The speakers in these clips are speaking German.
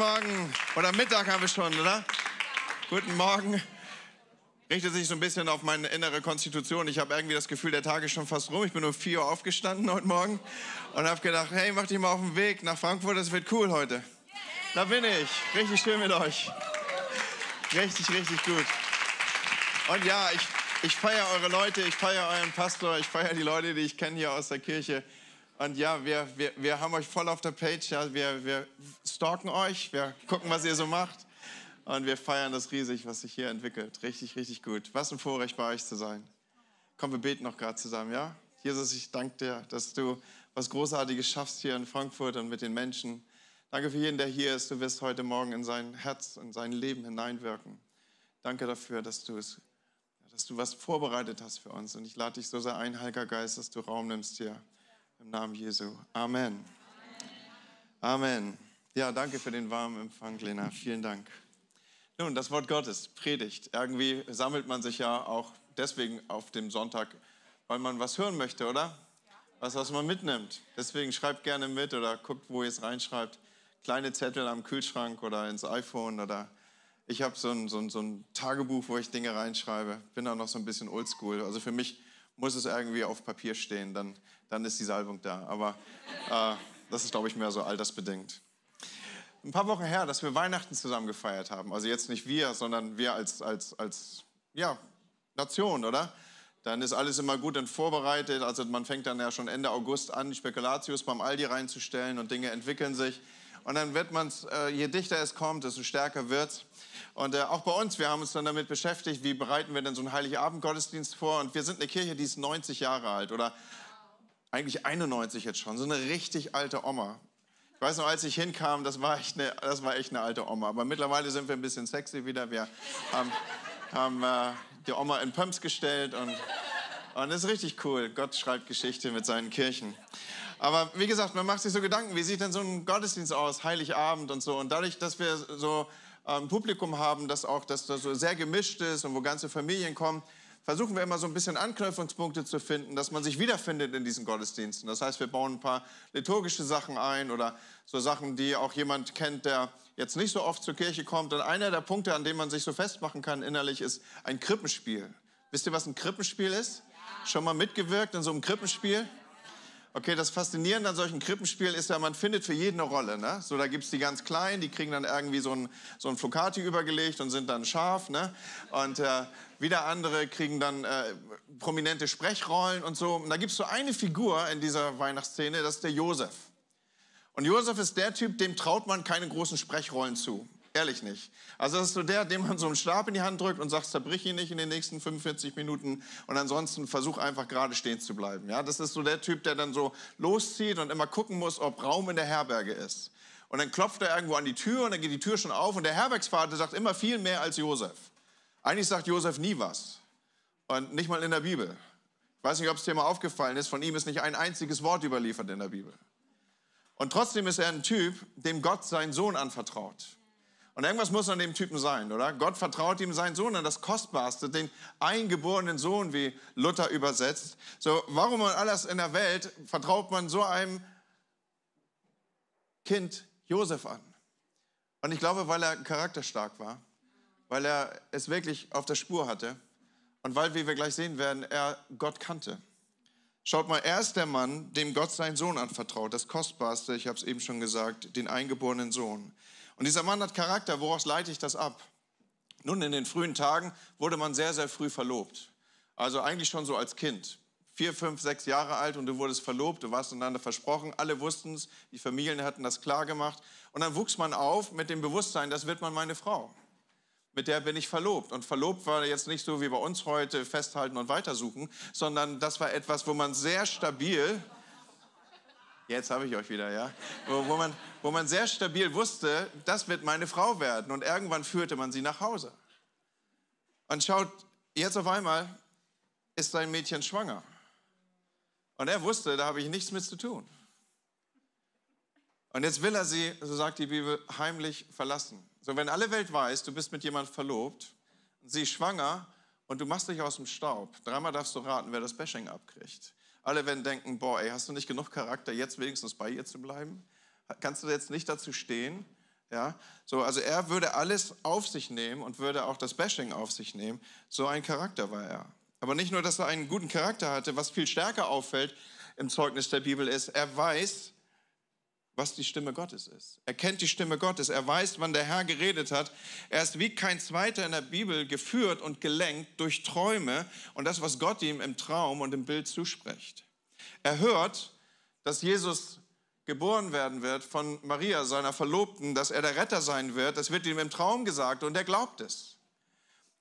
Morgen. Oder Mittag haben wir schon, oder? Guten Morgen. Richtet sich so ein bisschen auf meine innere Konstitution. Ich habe irgendwie das Gefühl, der Tag ist schon fast rum. Ich bin um 4 Uhr aufgestanden heute Morgen und habe gedacht, hey, mach dich mal auf den Weg nach Frankfurt, das wird cool heute. Da bin ich. Richtig schön mit euch. Richtig, richtig gut. Und ja, ich, ich feiere eure Leute, ich feiere euren Pastor, ich feiere die Leute, die ich kenne hier aus der Kirche. Und ja, wir, wir, wir haben euch voll auf der Page. Ja, wir, wir stalken euch, wir gucken, was ihr so macht. Und wir feiern das riesig, was sich hier entwickelt. Richtig, richtig gut. Was ein Vorrecht, bei euch zu sein. Komm, wir beten noch gerade zusammen, ja? Jesus, ich danke dir, dass du was Großartiges schaffst hier in Frankfurt und mit den Menschen. Danke für jeden, der hier ist. Du wirst heute Morgen in sein Herz und sein Leben hineinwirken. Danke dafür, dass du es, dass du was vorbereitet hast für uns. Und ich lade dich so sehr ein, Heiliger Geist, dass du Raum nimmst hier. Im Namen Jesu. Amen. Amen. Ja, danke für den warmen Empfang, Lena. Vielen Dank. Nun, das Wort Gottes, Predigt. Irgendwie sammelt man sich ja auch deswegen auf dem Sonntag, weil man was hören möchte, oder? Was, was man mitnimmt. Deswegen schreibt gerne mit oder guckt, wo ihr es reinschreibt. Kleine Zettel am Kühlschrank oder ins iPhone oder ich habe so ein, so, ein, so ein Tagebuch, wo ich Dinge reinschreibe. Bin auch noch so ein bisschen oldschool. Also für mich muss es irgendwie auf Papier stehen, dann, dann ist die Salbung da. Aber äh, das ist, glaube ich, mehr so altersbedingt. Ein paar Wochen her, dass wir Weihnachten zusammen gefeiert haben. Also jetzt nicht wir, sondern wir als, als, als ja, Nation, oder? Dann ist alles immer gut und vorbereitet. Also man fängt dann ja schon Ende August an, Spekulatius beim Aldi reinzustellen und Dinge entwickeln sich. Und dann wird man es, äh, je dichter es kommt, desto stärker wird es. Und äh, auch bei uns, wir haben uns dann damit beschäftigt, wie bereiten wir denn so einen Heiligabend-Gottesdienst vor. Und wir sind eine Kirche, die ist 90 Jahre alt oder eigentlich 91 jetzt schon, so eine richtig alte Oma. Ich weiß noch, als ich hinkam, das war echt eine, das war echt eine alte Oma. Aber mittlerweile sind wir ein bisschen sexy wieder. Wir haben, haben äh, die Oma in Pumps gestellt und, und das ist richtig cool. Gott schreibt Geschichte mit seinen Kirchen. Aber wie gesagt, man macht sich so Gedanken, wie sieht denn so ein Gottesdienst aus, Heiligabend und so. Und dadurch, dass wir so ein ähm, Publikum haben, das auch das, das so sehr gemischt ist und wo ganze Familien kommen, versuchen wir immer so ein bisschen Anknüpfungspunkte zu finden, dass man sich wiederfindet in diesen Gottesdiensten. Das heißt, wir bauen ein paar liturgische Sachen ein oder so Sachen, die auch jemand kennt, der jetzt nicht so oft zur Kirche kommt. Und einer der Punkte, an dem man sich so festmachen kann innerlich, ist ein Krippenspiel. Wisst ihr, was ein Krippenspiel ist? Ja. Schon mal mitgewirkt in so einem Krippenspiel? Okay, das Faszinierende an solchen Krippenspielen ist ja, man findet für jeden eine Rolle. Ne? So, da gibt es die ganz Kleinen, die kriegen dann irgendwie so ein, so ein Flocati übergelegt und sind dann scharf. Ne? Und äh, wieder andere kriegen dann äh, prominente Sprechrollen und so. Und da gibt es so eine Figur in dieser Weihnachtsszene, das ist der Josef. Und Josef ist der Typ, dem traut man keine großen Sprechrollen zu. Ehrlich nicht. Also das ist so der, dem man so einen Stab in die Hand drückt und sagt, zerbrich ihn nicht in den nächsten 45 Minuten und ansonsten versuch einfach gerade stehen zu bleiben. Ja, das ist so der Typ, der dann so loszieht und immer gucken muss, ob Raum in der Herberge ist. Und dann klopft er irgendwo an die Tür und dann geht die Tür schon auf und der Herbergsvater sagt immer viel mehr als Josef. Eigentlich sagt Josef nie was und nicht mal in der Bibel. Ich weiß nicht, ob es dir mal aufgefallen ist, von ihm ist nicht ein einziges Wort überliefert in der Bibel. Und trotzdem ist er ein Typ, dem Gott seinen Sohn anvertraut. Und irgendwas muss an dem Typen sein, oder? Gott vertraut ihm seinen Sohn an das Kostbarste, den eingeborenen Sohn, wie Luther übersetzt. So, warum und alles in der Welt vertraut man so einem Kind Josef an? Und ich glaube, weil er charakterstark war, weil er es wirklich auf der Spur hatte und weil, wie wir gleich sehen werden, er Gott kannte. Schaut mal, er ist der Mann, dem Gott seinen Sohn anvertraut, das Kostbarste, ich habe es eben schon gesagt, den eingeborenen Sohn. Und dieser Mann hat Charakter, woraus leite ich das ab? Nun, in den frühen Tagen wurde man sehr, sehr früh verlobt. Also eigentlich schon so als Kind. Vier, fünf, sechs Jahre alt und du wurdest verlobt, du warst einander versprochen, alle wussten es, die Familien hatten das klar gemacht. Und dann wuchs man auf mit dem Bewusstsein, das wird man meine Frau. Mit der bin ich verlobt. Und verlobt war jetzt nicht so wie bei uns heute festhalten und weitersuchen, sondern das war etwas, wo man sehr stabil Jetzt habe ich euch wieder, ja. Wo, wo, man, wo man sehr stabil wusste, das wird meine Frau werden. Und irgendwann führte man sie nach Hause. Und schaut, jetzt auf einmal ist sein Mädchen schwanger. Und er wusste, da habe ich nichts mit zu tun. Und jetzt will er sie, so sagt die Bibel, heimlich verlassen. So, wenn alle Welt weiß, du bist mit jemandem verlobt, sie ist schwanger und du machst dich aus dem Staub, dreimal darfst du raten, wer das Bashing abkriegt. Alle werden denken, boah, ey, hast du nicht genug Charakter, jetzt wenigstens bei ihr zu bleiben? Kannst du jetzt nicht dazu stehen? Ja, so, also er würde alles auf sich nehmen und würde auch das Bashing auf sich nehmen. So ein Charakter war er. Aber nicht nur, dass er einen guten Charakter hatte, was viel stärker auffällt im Zeugnis der Bibel ist, er weiß, was die Stimme Gottes ist. Er kennt die Stimme Gottes. Er weiß, wann der Herr geredet hat. Er ist wie kein zweiter in der Bibel geführt und gelenkt durch Träume und das, was Gott ihm im Traum und im Bild zuspricht. Er hört, dass Jesus geboren werden wird von Maria, seiner Verlobten, dass er der Retter sein wird. Das wird ihm im Traum gesagt und er glaubt es.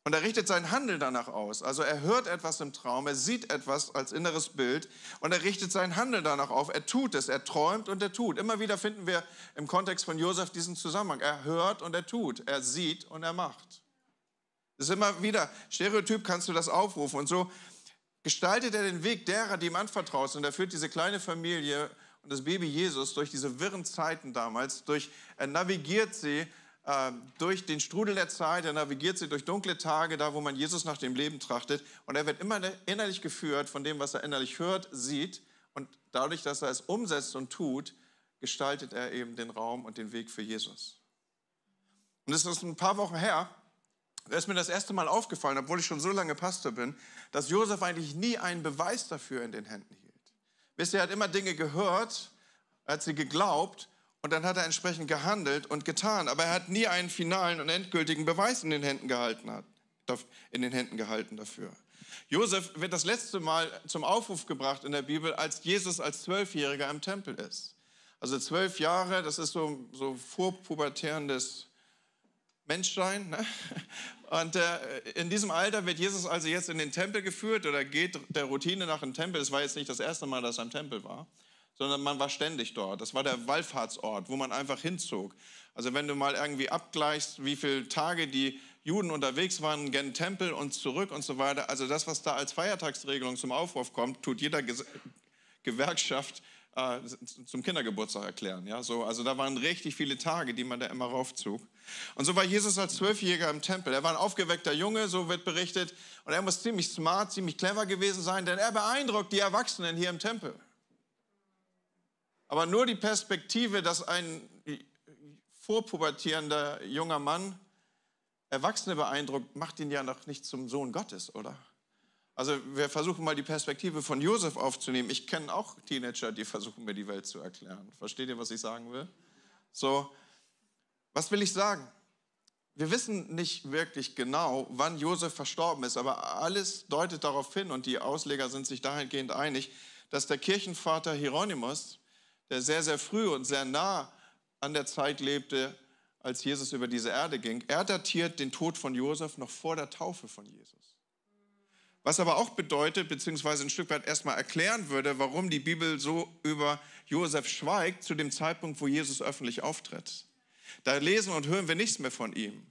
Und er richtet sein Handeln danach aus. Also er hört etwas im Traum, er sieht etwas als inneres Bild und er richtet sein Handeln danach auf. Er tut es, er träumt und er tut. Immer wieder finden wir im Kontext von Josef diesen Zusammenhang. Er hört und er tut, er sieht und er macht. Das ist immer wieder, Stereotyp kannst du das aufrufen. Und so gestaltet er den Weg derer, die ihm anvertraut sind. er führt diese kleine Familie und das Baby Jesus durch diese wirren Zeiten damals, durch, er navigiert sie ähm, durch den Strudel der Zeit, er navigiert sie durch dunkle Tage, da wo man Jesus nach dem Leben trachtet. Und er wird immer ne, innerlich geführt von dem, was er innerlich hört, sieht. Und dadurch, dass er es umsetzt und tut, gestaltet er eben den Raum und den Weg für Jesus. Und es ist ein paar Wochen her, da ist mir das erste Mal aufgefallen, obwohl ich schon so lange Pastor bin, dass Josef eigentlich nie einen Beweis dafür in den Händen hielt. Wisst ihr, er hat immer Dinge gehört, er hat sie geglaubt, und dann hat er entsprechend gehandelt und getan. Aber er hat nie einen finalen und endgültigen Beweis in den Händen gehalten, hat, in den Händen gehalten dafür. Josef wird das letzte Mal zum Aufruf gebracht in der Bibel, als Jesus als Zwölfjähriger im Tempel ist. Also zwölf Jahre, das ist so, so vorpubertärendes Menschsein. Ne? Und äh, in diesem Alter wird Jesus also jetzt in den Tempel geführt oder geht der Routine nach dem Tempel. Es war jetzt nicht das erste Mal, dass er im Tempel war sondern man war ständig dort. Das war der Wallfahrtsort, wo man einfach hinzog. Also wenn du mal irgendwie abgleichst, wie viele Tage die Juden unterwegs waren, gen Tempel und zurück und so weiter. Also das, was da als Feiertagsregelung zum Aufruf kommt, tut jeder Ge Gewerkschaft äh, zum Kindergeburtstag erklären. Ja? So, also da waren richtig viele Tage, die man da immer raufzog. Und so war Jesus als Zwölfjähriger im Tempel. Er war ein aufgeweckter Junge, so wird berichtet. Und er muss ziemlich smart, ziemlich clever gewesen sein, denn er beeindruckt die Erwachsenen hier im Tempel. Aber nur die Perspektive, dass ein vorpubertierender junger Mann Erwachsene beeindruckt, macht ihn ja noch nicht zum Sohn Gottes, oder? Also wir versuchen mal die Perspektive von Josef aufzunehmen. Ich kenne auch Teenager, die versuchen mir die Welt zu erklären. Versteht ihr, was ich sagen will? So, was will ich sagen? Wir wissen nicht wirklich genau, wann Josef verstorben ist, aber alles deutet darauf hin und die Ausleger sind sich dahingehend einig, dass der Kirchenvater Hieronymus der sehr, sehr früh und sehr nah an der Zeit lebte, als Jesus über diese Erde ging. Er datiert den Tod von Josef noch vor der Taufe von Jesus. Was aber auch bedeutet, beziehungsweise ein Stück weit erstmal erklären würde, warum die Bibel so über Josef schweigt zu dem Zeitpunkt, wo Jesus öffentlich auftritt. Da lesen und hören wir nichts mehr von ihm.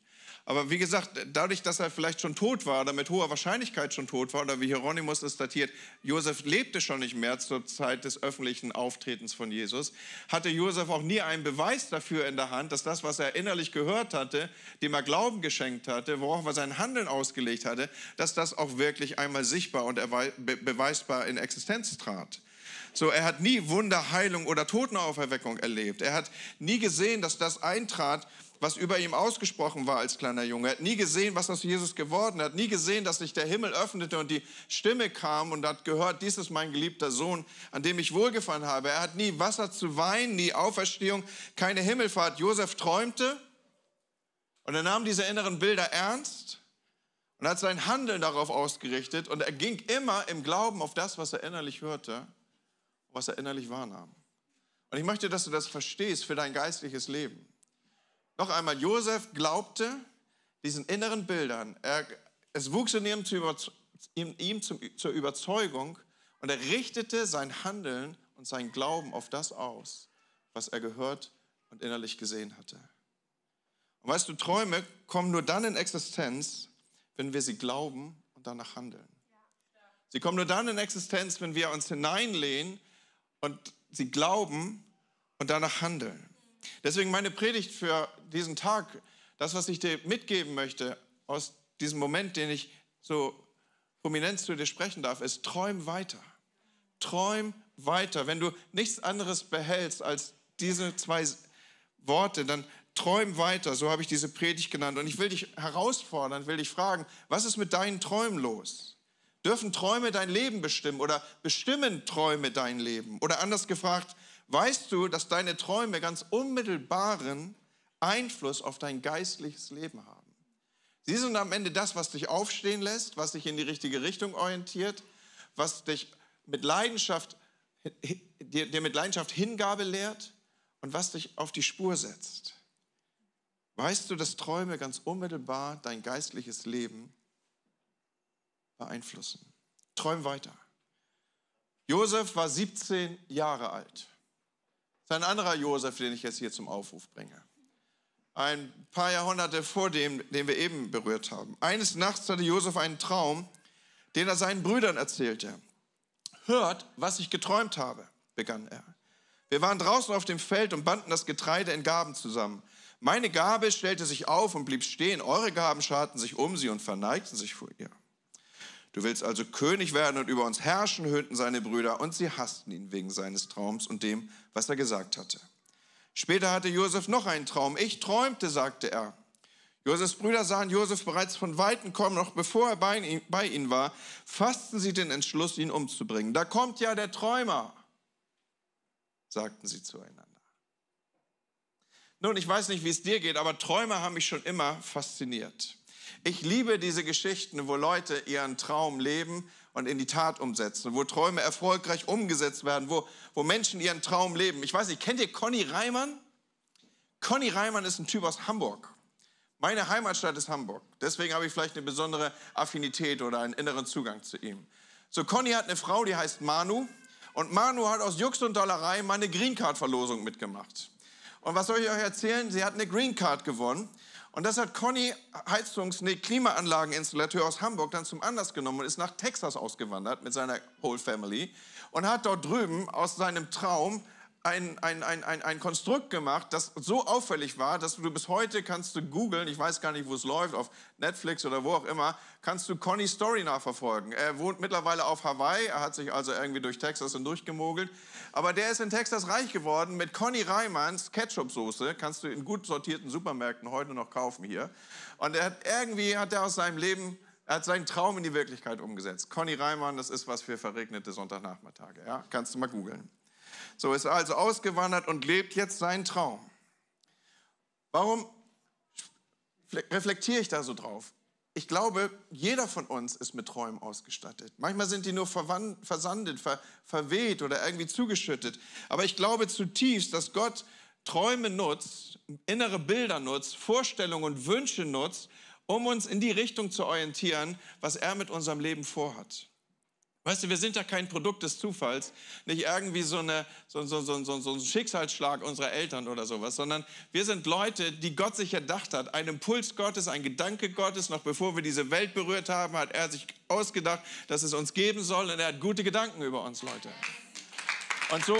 Aber wie gesagt, dadurch, dass er vielleicht schon tot war oder mit hoher Wahrscheinlichkeit schon tot war oder wie Hieronymus es datiert, Josef lebte schon nicht mehr zur Zeit des öffentlichen Auftretens von Jesus, hatte Josef auch nie einen Beweis dafür in der Hand, dass das, was er innerlich gehört hatte, dem er Glauben geschenkt hatte, worauf er sein Handeln ausgelegt hatte, dass das auch wirklich einmal sichtbar und beweisbar in Existenz trat. So, er hat nie Wunder, Heilung oder Totenauferweckung erlebt. Er hat nie gesehen, dass das eintrat, was über ihm ausgesprochen war als kleiner Junge. Er hat nie gesehen, was aus Jesus geworden hat, nie gesehen, dass sich der Himmel öffnete und die Stimme kam und hat gehört, dies ist mein geliebter Sohn, an dem ich wohlgefallen habe. Er hat nie Wasser zu weinen, nie Auferstehung, keine Himmelfahrt. Josef träumte und er nahm diese inneren Bilder ernst und hat sein Handeln darauf ausgerichtet und er ging immer im Glauben auf das, was er innerlich hörte, was er innerlich wahrnahm. Und ich möchte, dass du das verstehst für dein geistliches Leben. Noch einmal, Josef glaubte diesen inneren Bildern. Er, es wuchs in ihm, zu Überzeugung ihm, zum, zur Überzeugung und er richtete sein Handeln und sein Glauben auf das aus, was er gehört und innerlich gesehen hatte. Und weißt du, Träume kommen nur dann in Existenz, wenn wir sie glauben und danach handeln. Sie kommen nur dann in Existenz, wenn wir uns hineinlehnen und sie glauben und danach handeln. Deswegen meine Predigt für diesen Tag, das, was ich dir mitgeben möchte aus diesem Moment, den ich so prominent zu dir sprechen darf, ist, träum weiter. Träum weiter. Wenn du nichts anderes behältst als diese zwei Worte, dann träum weiter. So habe ich diese Predigt genannt. Und ich will dich herausfordern, will dich fragen, was ist mit deinen Träumen los? Dürfen Träume dein Leben bestimmen oder bestimmen Träume dein Leben? Oder anders gefragt, weißt du, dass deine Träume ganz unmittelbaren Einfluss auf dein geistliches Leben haben. Sie sind am Ende das, was dich aufstehen lässt, was dich in die richtige Richtung orientiert, was dich mit Leidenschaft, dir, dir mit Leidenschaft Hingabe lehrt und was dich auf die Spur setzt. Weißt du, dass Träume ganz unmittelbar dein geistliches Leben beeinflussen? Träum weiter. Josef war 17 Jahre alt. Das ist ein anderer Josef, den ich jetzt hier zum Aufruf bringe. Ein paar Jahrhunderte vor dem, den wir eben berührt haben. Eines Nachts hatte Josef einen Traum, den er seinen Brüdern erzählte. Hört, was ich geträumt habe, begann er. Wir waren draußen auf dem Feld und banden das Getreide in Gaben zusammen. Meine Gabe stellte sich auf und blieb stehen. Eure Gaben scharten sich um sie und verneigten sich vor ihr. Du willst also König werden und über uns herrschen, höhnten seine Brüder, und sie hassten ihn wegen seines Traums und dem, was er gesagt hatte. Später hatte Josef noch einen Traum. Ich träumte, sagte er. Josefs Brüder sahen Josef bereits von Weitem kommen, noch bevor er bei ihnen war, fassten sie den Entschluss, ihn umzubringen. Da kommt ja der Träumer, sagten sie zueinander. Nun, ich weiß nicht, wie es dir geht, aber Träume haben mich schon immer fasziniert. Ich liebe diese Geschichten, wo Leute ihren Traum leben und in die Tat umsetzen, wo Träume erfolgreich umgesetzt werden, wo, wo Menschen ihren Traum leben. Ich weiß nicht, kennt ihr Conny Reimann? Conny Reimann ist ein Typ aus Hamburg. Meine Heimatstadt ist Hamburg. Deswegen habe ich vielleicht eine besondere Affinität oder einen inneren Zugang zu ihm. So, Conny hat eine Frau, die heißt Manu. Und Manu hat aus Jux und Dollerei meine Green Card Verlosung mitgemacht. Und was soll ich euch erzählen? Sie hat eine Green Card gewonnen. Und das hat Conny Heizungs-, nee, Klimaanlageninstallateur aus Hamburg dann zum Anlass genommen und ist nach Texas ausgewandert mit seiner Whole Family und hat dort drüben aus seinem Traum ein, ein, ein, ein, ein Konstrukt gemacht, das so auffällig war, dass du bis heute kannst du googeln, ich weiß gar nicht, wo es läuft, auf Netflix oder wo auch immer, kannst du Connys Story nachverfolgen. Er wohnt mittlerweile auf Hawaii, er hat sich also irgendwie durch Texas und durchgemogelt, aber der ist in Texas reich geworden mit Conny Reimanns Ketchup-Soße, kannst du in gut sortierten Supermärkten heute noch kaufen hier. Und er hat irgendwie, hat er aus seinem Leben er hat seinen Traum in die Wirklichkeit umgesetzt. Conny Reimann, das ist was für verregnete Sonntagnachmittage. Ja? Kannst du mal googeln. So ist er also ausgewandert und lebt jetzt seinen Traum. Warum reflektiere ich da so drauf? Ich glaube, jeder von uns ist mit Träumen ausgestattet. Manchmal sind die nur versandet, ver verweht oder irgendwie zugeschüttet. Aber ich glaube zutiefst, dass Gott Träume nutzt, innere Bilder nutzt, Vorstellungen und Wünsche nutzt, um uns in die Richtung zu orientieren, was er mit unserem Leben vorhat. Weißt du, wir sind ja kein Produkt des Zufalls, nicht irgendwie so, eine, so, so, so, so, ein Schicksalsschlag unserer Eltern oder sowas, sondern wir sind Leute, die Gott sich erdacht hat. Ein Impuls Gottes, ein Gedanke Gottes, noch bevor wir diese Welt berührt haben, hat er sich ausgedacht, dass es uns geben soll und er hat gute Gedanken über uns, Leute. Und so,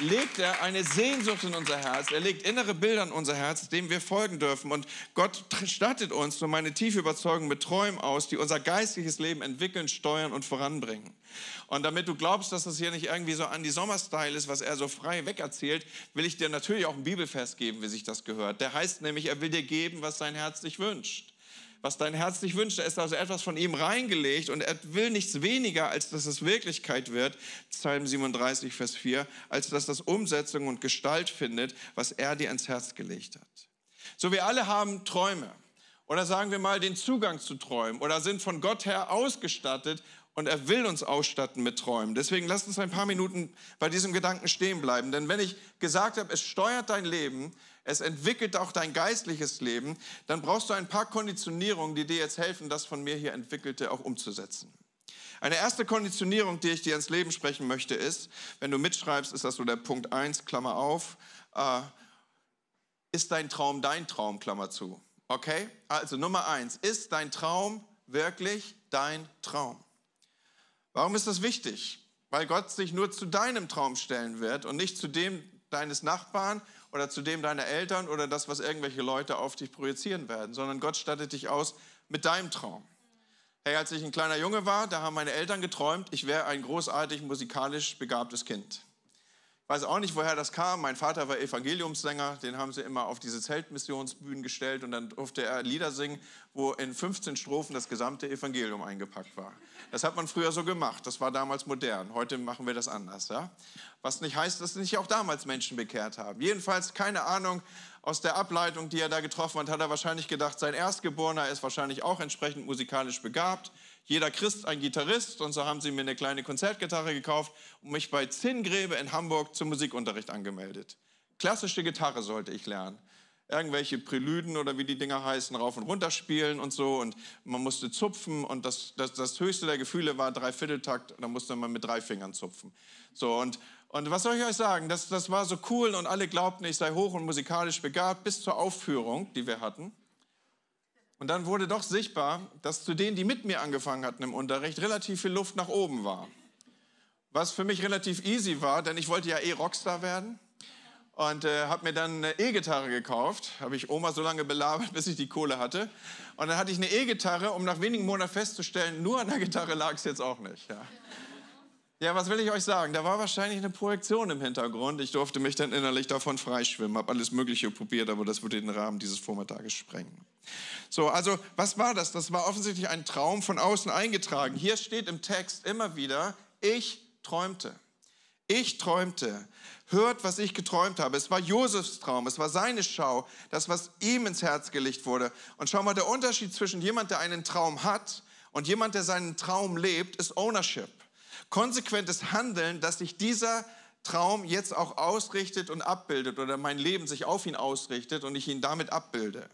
legt er eine Sehnsucht in unser Herz, er legt innere Bilder in unser Herz, dem wir folgen dürfen. Und Gott stattet uns, so meine tiefe Überzeugung, mit Träumen aus, die unser geistliches Leben entwickeln, steuern und voranbringen. Und damit du glaubst, dass das hier nicht irgendwie so an die Sommerstyle ist, was er so frei wegerzählt, will ich dir natürlich auch ein Bibelfest geben, wie sich das gehört. Der heißt nämlich, er will dir geben, was sein Herz dich wünscht was dein Herz nicht wünscht. Da ist also etwas von ihm reingelegt und er will nichts weniger, als dass es Wirklichkeit wird, Psalm 37, Vers 4, als dass das Umsetzung und Gestalt findet, was er dir ans Herz gelegt hat. So, wir alle haben Träume oder sagen wir mal den Zugang zu Träumen oder sind von Gott her ausgestattet und er will uns ausstatten mit Träumen. Deswegen lasst uns ein paar Minuten bei diesem Gedanken stehen bleiben. Denn wenn ich gesagt habe, es steuert dein Leben, es entwickelt auch dein geistliches Leben, dann brauchst du ein paar Konditionierungen, die dir jetzt helfen, das von mir hier entwickelte auch umzusetzen. Eine erste Konditionierung, die ich dir ins Leben sprechen möchte, ist, wenn du mitschreibst, ist das so der Punkt 1, Klammer auf, äh, ist dein Traum dein Traum, Klammer zu. Okay? Also Nummer eins, ist dein Traum wirklich dein Traum? Warum ist das wichtig? Weil Gott sich nur zu deinem Traum stellen wird und nicht zu dem deines Nachbarn oder zu dem deiner Eltern oder das, was irgendwelche Leute auf dich projizieren werden, sondern Gott stattet dich aus mit deinem Traum. Hey, als ich ein kleiner Junge war, da haben meine Eltern geträumt, ich wäre ein großartig musikalisch begabtes Kind. Weiß auch nicht, woher das kam. Mein Vater war Evangeliumssänger, den haben sie immer auf diese Zeltmissionsbühnen gestellt und dann durfte er Lieder singen, wo in 15 Strophen das gesamte Evangelium eingepackt war. Das hat man früher so gemacht, das war damals modern. Heute machen wir das anders. Ja? Was nicht heißt, dass nicht auch damals Menschen bekehrt haben. Jedenfalls, keine Ahnung, aus der Ableitung, die er da getroffen hat, hat er wahrscheinlich gedacht, sein Erstgeborener ist wahrscheinlich auch entsprechend musikalisch begabt jeder Christ ein Gitarrist und so haben sie mir eine kleine Konzertgitarre gekauft und mich bei Zinngräbe in Hamburg zum Musikunterricht angemeldet. Klassische Gitarre sollte ich lernen. Irgendwelche Prälüden oder wie die Dinger heißen, rauf und runter spielen und so. Und man musste zupfen und das, das, das höchste der Gefühle war Dreivierteltakt. Da musste man mit drei Fingern zupfen. So, und und was soll ich euch sagen? Das, das war so cool und alle glaubten, ich sei hoch und musikalisch begabt bis zur Aufführung, die wir hatten. Und dann wurde doch sichtbar, dass zu denen, die mit mir angefangen hatten im Unterricht, relativ viel Luft nach oben war. Was für mich relativ easy war, denn ich wollte ja eh Rockstar werden und äh, habe mir dann eine E-Gitarre gekauft. Habe ich Oma so lange belabert, bis ich die Kohle hatte. Und dann hatte ich eine E-Gitarre, um nach wenigen Monaten festzustellen, nur an der Gitarre lag es jetzt auch nicht. Ja. Ja, was will ich euch sagen? Da war wahrscheinlich eine Projektion im Hintergrund. Ich durfte mich dann innerlich davon freischwimmen, habe alles Mögliche probiert, aber das würde den Rahmen dieses Vormittages sprengen. So, also was war das? Das war offensichtlich ein Traum von außen eingetragen. Hier steht im Text immer wieder, ich träumte. Ich träumte. Hört, was ich geträumt habe. Es war Josefs Traum, es war seine Schau, das, was ihm ins Herz gelegt wurde. Und schau mal, der Unterschied zwischen jemand, der einen Traum hat und jemand, der seinen Traum lebt, ist Ownership konsequentes Handeln, dass sich dieser Traum jetzt auch ausrichtet und abbildet oder mein Leben sich auf ihn ausrichtet und ich ihn damit abbilde.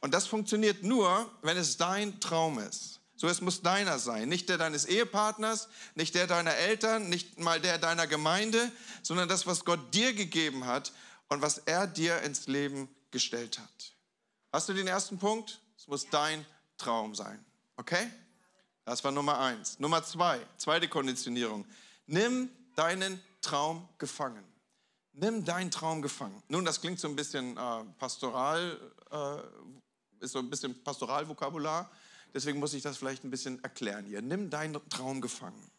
Und das funktioniert nur, wenn es dein Traum ist. So, es muss deiner sein, nicht der deines Ehepartners, nicht der deiner Eltern, nicht mal der deiner Gemeinde, sondern das, was Gott dir gegeben hat und was er dir ins Leben gestellt hat. Hast du den ersten Punkt? Es muss dein Traum sein. Okay? Das war Nummer eins. Nummer zwei, zweite Konditionierung. Nimm deinen Traum gefangen. Nimm deinen Traum gefangen. Nun, das klingt so ein bisschen äh, pastoral, äh, ist so ein bisschen Pastoralvokabular. Deswegen muss ich das vielleicht ein bisschen erklären hier. Nimm deinen Traum gefangen.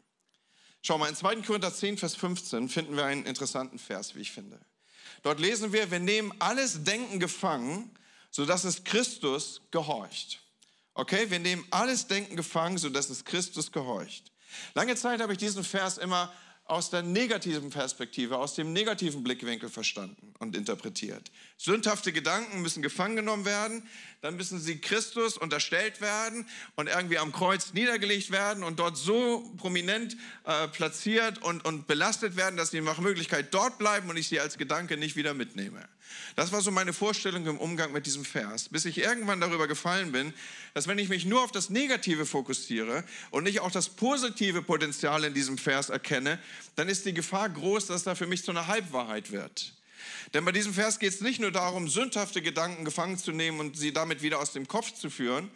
Schau mal, in 2. Korinther 10, Vers 15 finden wir einen interessanten Vers, wie ich finde. Dort lesen wir, wir nehmen alles Denken gefangen, sodass es Christus gehorcht. Okay, wir nehmen alles Denken gefangen, sodass es Christus gehorcht. Lange Zeit habe ich diesen Vers immer aus der negativen Perspektive, aus dem negativen Blickwinkel verstanden und interpretiert. Sündhafte Gedanken müssen gefangen genommen werden, dann müssen sie Christus unterstellt werden und irgendwie am Kreuz niedergelegt werden und dort so prominent äh, platziert und, und belastet werden, dass sie nach Möglichkeit dort bleiben und ich sie als Gedanke nicht wieder mitnehme. Das war so meine Vorstellung im Umgang mit diesem Vers, bis ich irgendwann darüber gefallen bin, dass wenn ich mich nur auf das Negative fokussiere und nicht auch das positive Potenzial in diesem Vers erkenne, dann ist die Gefahr groß, dass da für mich zu einer Halbwahrheit wird. Denn bei diesem Vers geht es nicht nur darum, sündhafte Gedanken gefangen zu nehmen und sie damit wieder aus dem Kopf zu führen,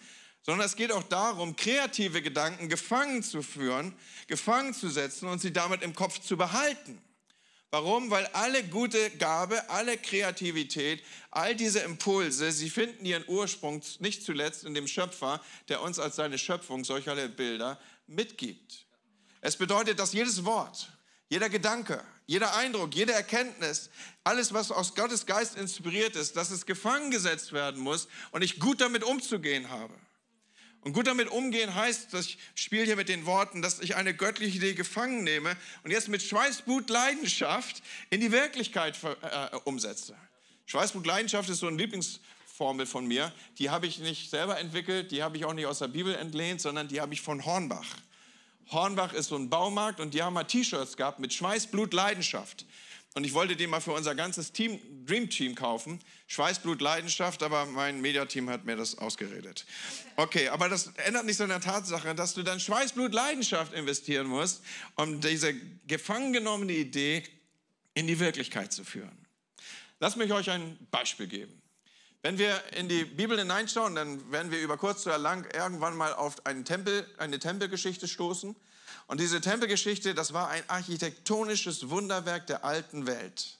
sondern es geht auch darum, kreative Gedanken gefangen zu führen, gefangen zu setzen und sie damit im Kopf zu behalten. Warum? Weil alle gute Gabe, alle Kreativität, all diese Impulse, sie finden ihren Ursprung nicht zuletzt in dem Schöpfer, der uns als seine Schöpfung solcher Bilder mitgibt. Es bedeutet, dass jedes Wort, jeder Gedanke, jeder Eindruck, jede Erkenntnis, alles, was aus Gottes Geist inspiriert ist, dass es gefangen gesetzt werden muss und ich gut damit umzugehen habe. Und gut damit umgehen heißt, dass ich spiele hier mit den Worten, dass ich eine göttliche Idee gefangen nehme und jetzt mit Schweißblut Leidenschaft in die Wirklichkeit äh, umsetze. Schweißblut Leidenschaft ist so eine Lieblingsformel von mir. Die habe ich nicht selber entwickelt, die habe ich auch nicht aus der Bibel entlehnt, sondern die habe ich von Hornbach. Hornbach ist so ein Baumarkt und die haben mal T-Shirts gehabt mit Schweißblut Leidenschaft. Und ich wollte den mal für unser ganzes Team, Dream Team kaufen. Schweißblut, Leidenschaft, aber mein Mediateam hat mir das ausgeredet. Okay, aber das ändert nicht so an der Tatsache, dass du dann Schweißblut, Leidenschaft investieren musst, um diese gefangen genommene Idee in die Wirklichkeit zu führen. Lass mich euch ein Beispiel geben. Wenn wir in die Bibel hineinschauen, dann werden wir über kurz oder lang irgendwann mal auf einen Tempel, eine Tempelgeschichte stoßen. Und diese Tempelgeschichte, das war ein architektonisches Wunderwerk der alten Welt.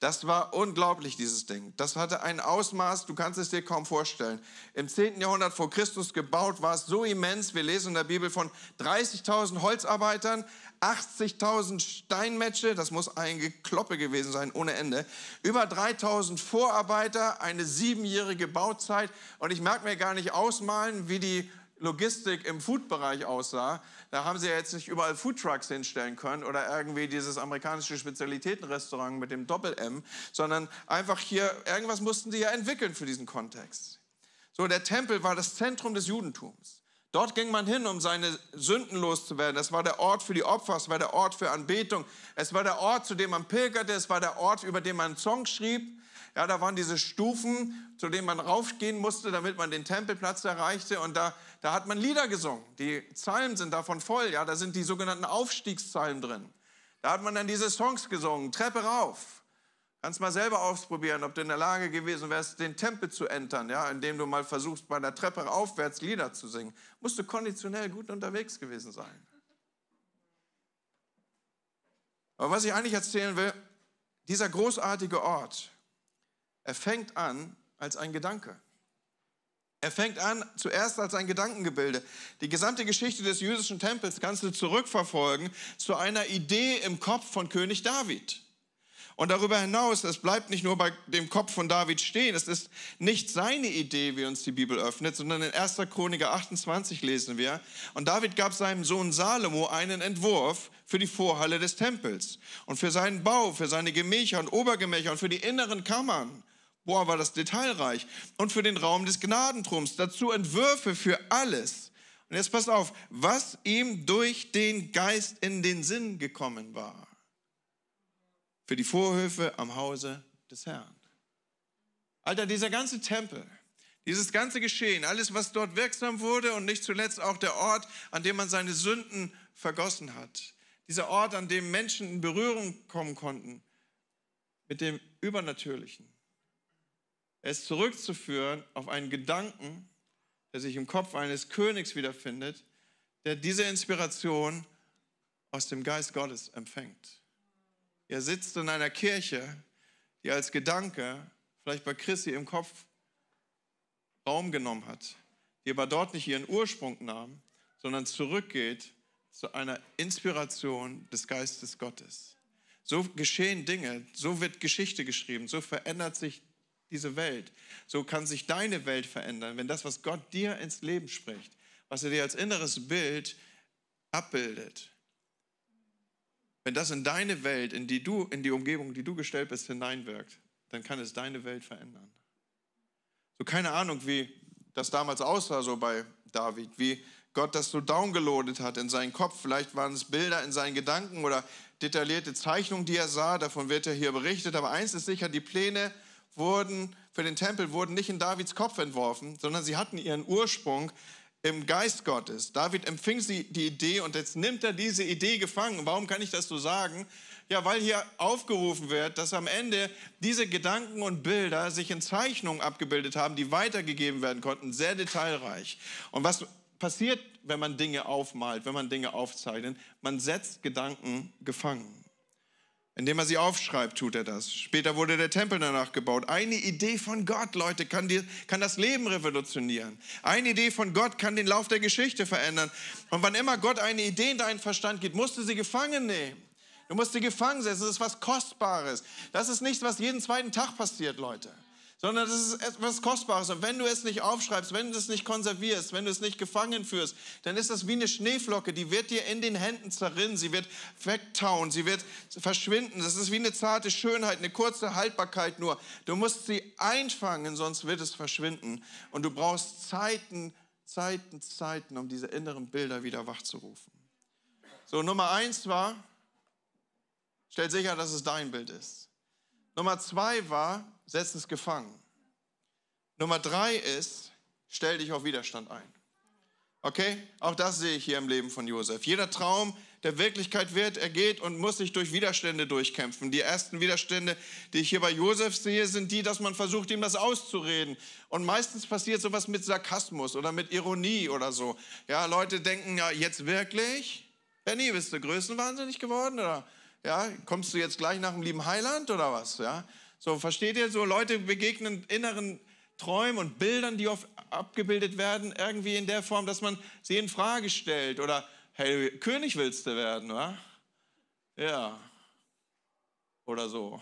Das war unglaublich, dieses Ding. Das hatte ein Ausmaß, du kannst es dir kaum vorstellen. Im 10. Jahrhundert vor Christus gebaut war es so immens. Wir lesen in der Bibel von 30.000 Holzarbeitern, 80.000 Steinmetsche, das muss ein Gekloppe gewesen sein, ohne Ende. Über 3.000 Vorarbeiter, eine siebenjährige Bauzeit. Und ich mag mir gar nicht ausmalen, wie die Logistik im Food-Bereich aussah. Da haben sie ja jetzt nicht überall Foodtrucks hinstellen können oder irgendwie dieses amerikanische Spezialitätenrestaurant mit dem Doppel-M, sondern einfach hier, irgendwas mussten sie ja entwickeln für diesen Kontext. So, der Tempel war das Zentrum des Judentums. Dort ging man hin, um seine Sünden loszuwerden. Es war der Ort für die Opfer, es war der Ort für Anbetung, es war der Ort, zu dem man pilgerte, es war der Ort, über den man einen Song schrieb, ja, da waren diese Stufen, zu denen man raufgehen musste, damit man den Tempelplatz erreichte. Und da, da hat man Lieder gesungen. Die Psalmen sind davon voll. Ja, da sind die sogenannten Aufstiegszeilen drin. Da hat man dann diese Songs gesungen, Treppe rauf. Kannst mal selber ausprobieren, ob du in der Lage gewesen wärst, den Tempel zu entern, ja, indem du mal versuchst, bei der Treppe aufwärts Lieder zu singen. Musst du konditionell gut unterwegs gewesen sein. Aber was ich eigentlich erzählen will, dieser großartige Ort, er fängt an als ein Gedanke. Er fängt an zuerst als ein Gedankengebilde. Die gesamte Geschichte des jüdischen Tempels kannst du zurückverfolgen zu einer Idee im Kopf von König David. Und darüber hinaus, es bleibt nicht nur bei dem Kopf von David stehen, es ist nicht seine Idee, wie uns die Bibel öffnet, sondern in 1. Chroniker 28 lesen wir, und David gab seinem Sohn Salomo einen Entwurf für die Vorhalle des Tempels und für seinen Bau, für seine Gemächer und Obergemächer und für die inneren Kammern Boah, war das detailreich. Und für den Raum des Gnadentrums. Dazu Entwürfe für alles. Und jetzt passt auf, was ihm durch den Geist in den Sinn gekommen war. Für die Vorhöfe am Hause des Herrn. Alter, dieser ganze Tempel, dieses ganze Geschehen, alles, was dort wirksam wurde und nicht zuletzt auch der Ort, an dem man seine Sünden vergossen hat. Dieser Ort, an dem Menschen in Berührung kommen konnten mit dem Übernatürlichen es zurückzuführen auf einen Gedanken, der sich im Kopf eines Königs wiederfindet, der diese Inspiration aus dem Geist Gottes empfängt. Er sitzt in einer Kirche, die als Gedanke vielleicht bei Christi im Kopf Raum genommen hat, die aber dort nicht ihren Ursprung nahm, sondern zurückgeht zu einer Inspiration des Geistes Gottes. So geschehen Dinge, so wird Geschichte geschrieben, so verändert sich diese Welt. So kann sich deine Welt verändern, wenn das, was Gott dir ins Leben spricht, was er dir als inneres Bild abbildet, wenn das in deine Welt, in die du, in die Umgebung, die du gestellt bist, hineinwirkt, dann kann es deine Welt verändern. So keine Ahnung, wie das damals aussah, so bei David, wie Gott das so downgeloadet hat in seinen Kopf. Vielleicht waren es Bilder in seinen Gedanken oder detaillierte Zeichnungen, die er sah. Davon wird ja hier berichtet. Aber eins ist sicher, die Pläne wurden, für den Tempel wurden nicht in Davids Kopf entworfen, sondern sie hatten ihren Ursprung im Geist Gottes. David empfing sie die Idee und jetzt nimmt er diese Idee gefangen. Warum kann ich das so sagen? Ja, weil hier aufgerufen wird, dass am Ende diese Gedanken und Bilder sich in Zeichnungen abgebildet haben, die weitergegeben werden konnten, sehr detailreich. Und was passiert, wenn man Dinge aufmalt, wenn man Dinge aufzeichnet? Man setzt Gedanken gefangen. Indem er sie aufschreibt, tut er das. Später wurde der Tempel danach gebaut. Eine Idee von Gott, Leute, kann, die, kann das Leben revolutionieren. Eine Idee von Gott kann den Lauf der Geschichte verändern. Und wann immer Gott eine Idee in deinen Verstand gibt, musst du sie gefangen nehmen. Du musst sie gefangen setzen. Das ist was Kostbares. Das ist nichts, was jeden zweiten Tag passiert, Leute sondern das ist etwas Kostbares. Und wenn du es nicht aufschreibst, wenn du es nicht konservierst, wenn du es nicht gefangen führst, dann ist das wie eine Schneeflocke, die wird dir in den Händen zerrinnen, sie wird wegtauen, sie wird verschwinden. Das ist wie eine zarte Schönheit, eine kurze Haltbarkeit nur. Du musst sie einfangen, sonst wird es verschwinden. Und du brauchst Zeiten, Zeiten, Zeiten, um diese inneren Bilder wieder wachzurufen. So, Nummer eins war, stell sicher, dass es dein Bild ist. Nummer zwei war, setz es gefangen. Nummer drei ist, stell dich auf Widerstand ein. Okay? Auch das sehe ich hier im Leben von Josef. Jeder Traum, der Wirklichkeit wird, er geht und muss sich durch Widerstände durchkämpfen. Die ersten Widerstände, die ich hier bei Josef sehe, sind die, dass man versucht, ihm das auszureden. Und meistens passiert sowas mit Sarkasmus oder mit Ironie oder so. Ja, Leute denken, ja, jetzt wirklich? Benny, bist du größenwahnsinnig geworden? Oder ja, kommst du jetzt gleich nach dem lieben Heiland oder was? Ja, so versteht ihr so, Leute begegnen inneren Träumen und Bildern, die oft abgebildet werden, irgendwie in der Form, dass man sie in Frage stellt oder hey, König willst du werden, oder? Ja. Oder so.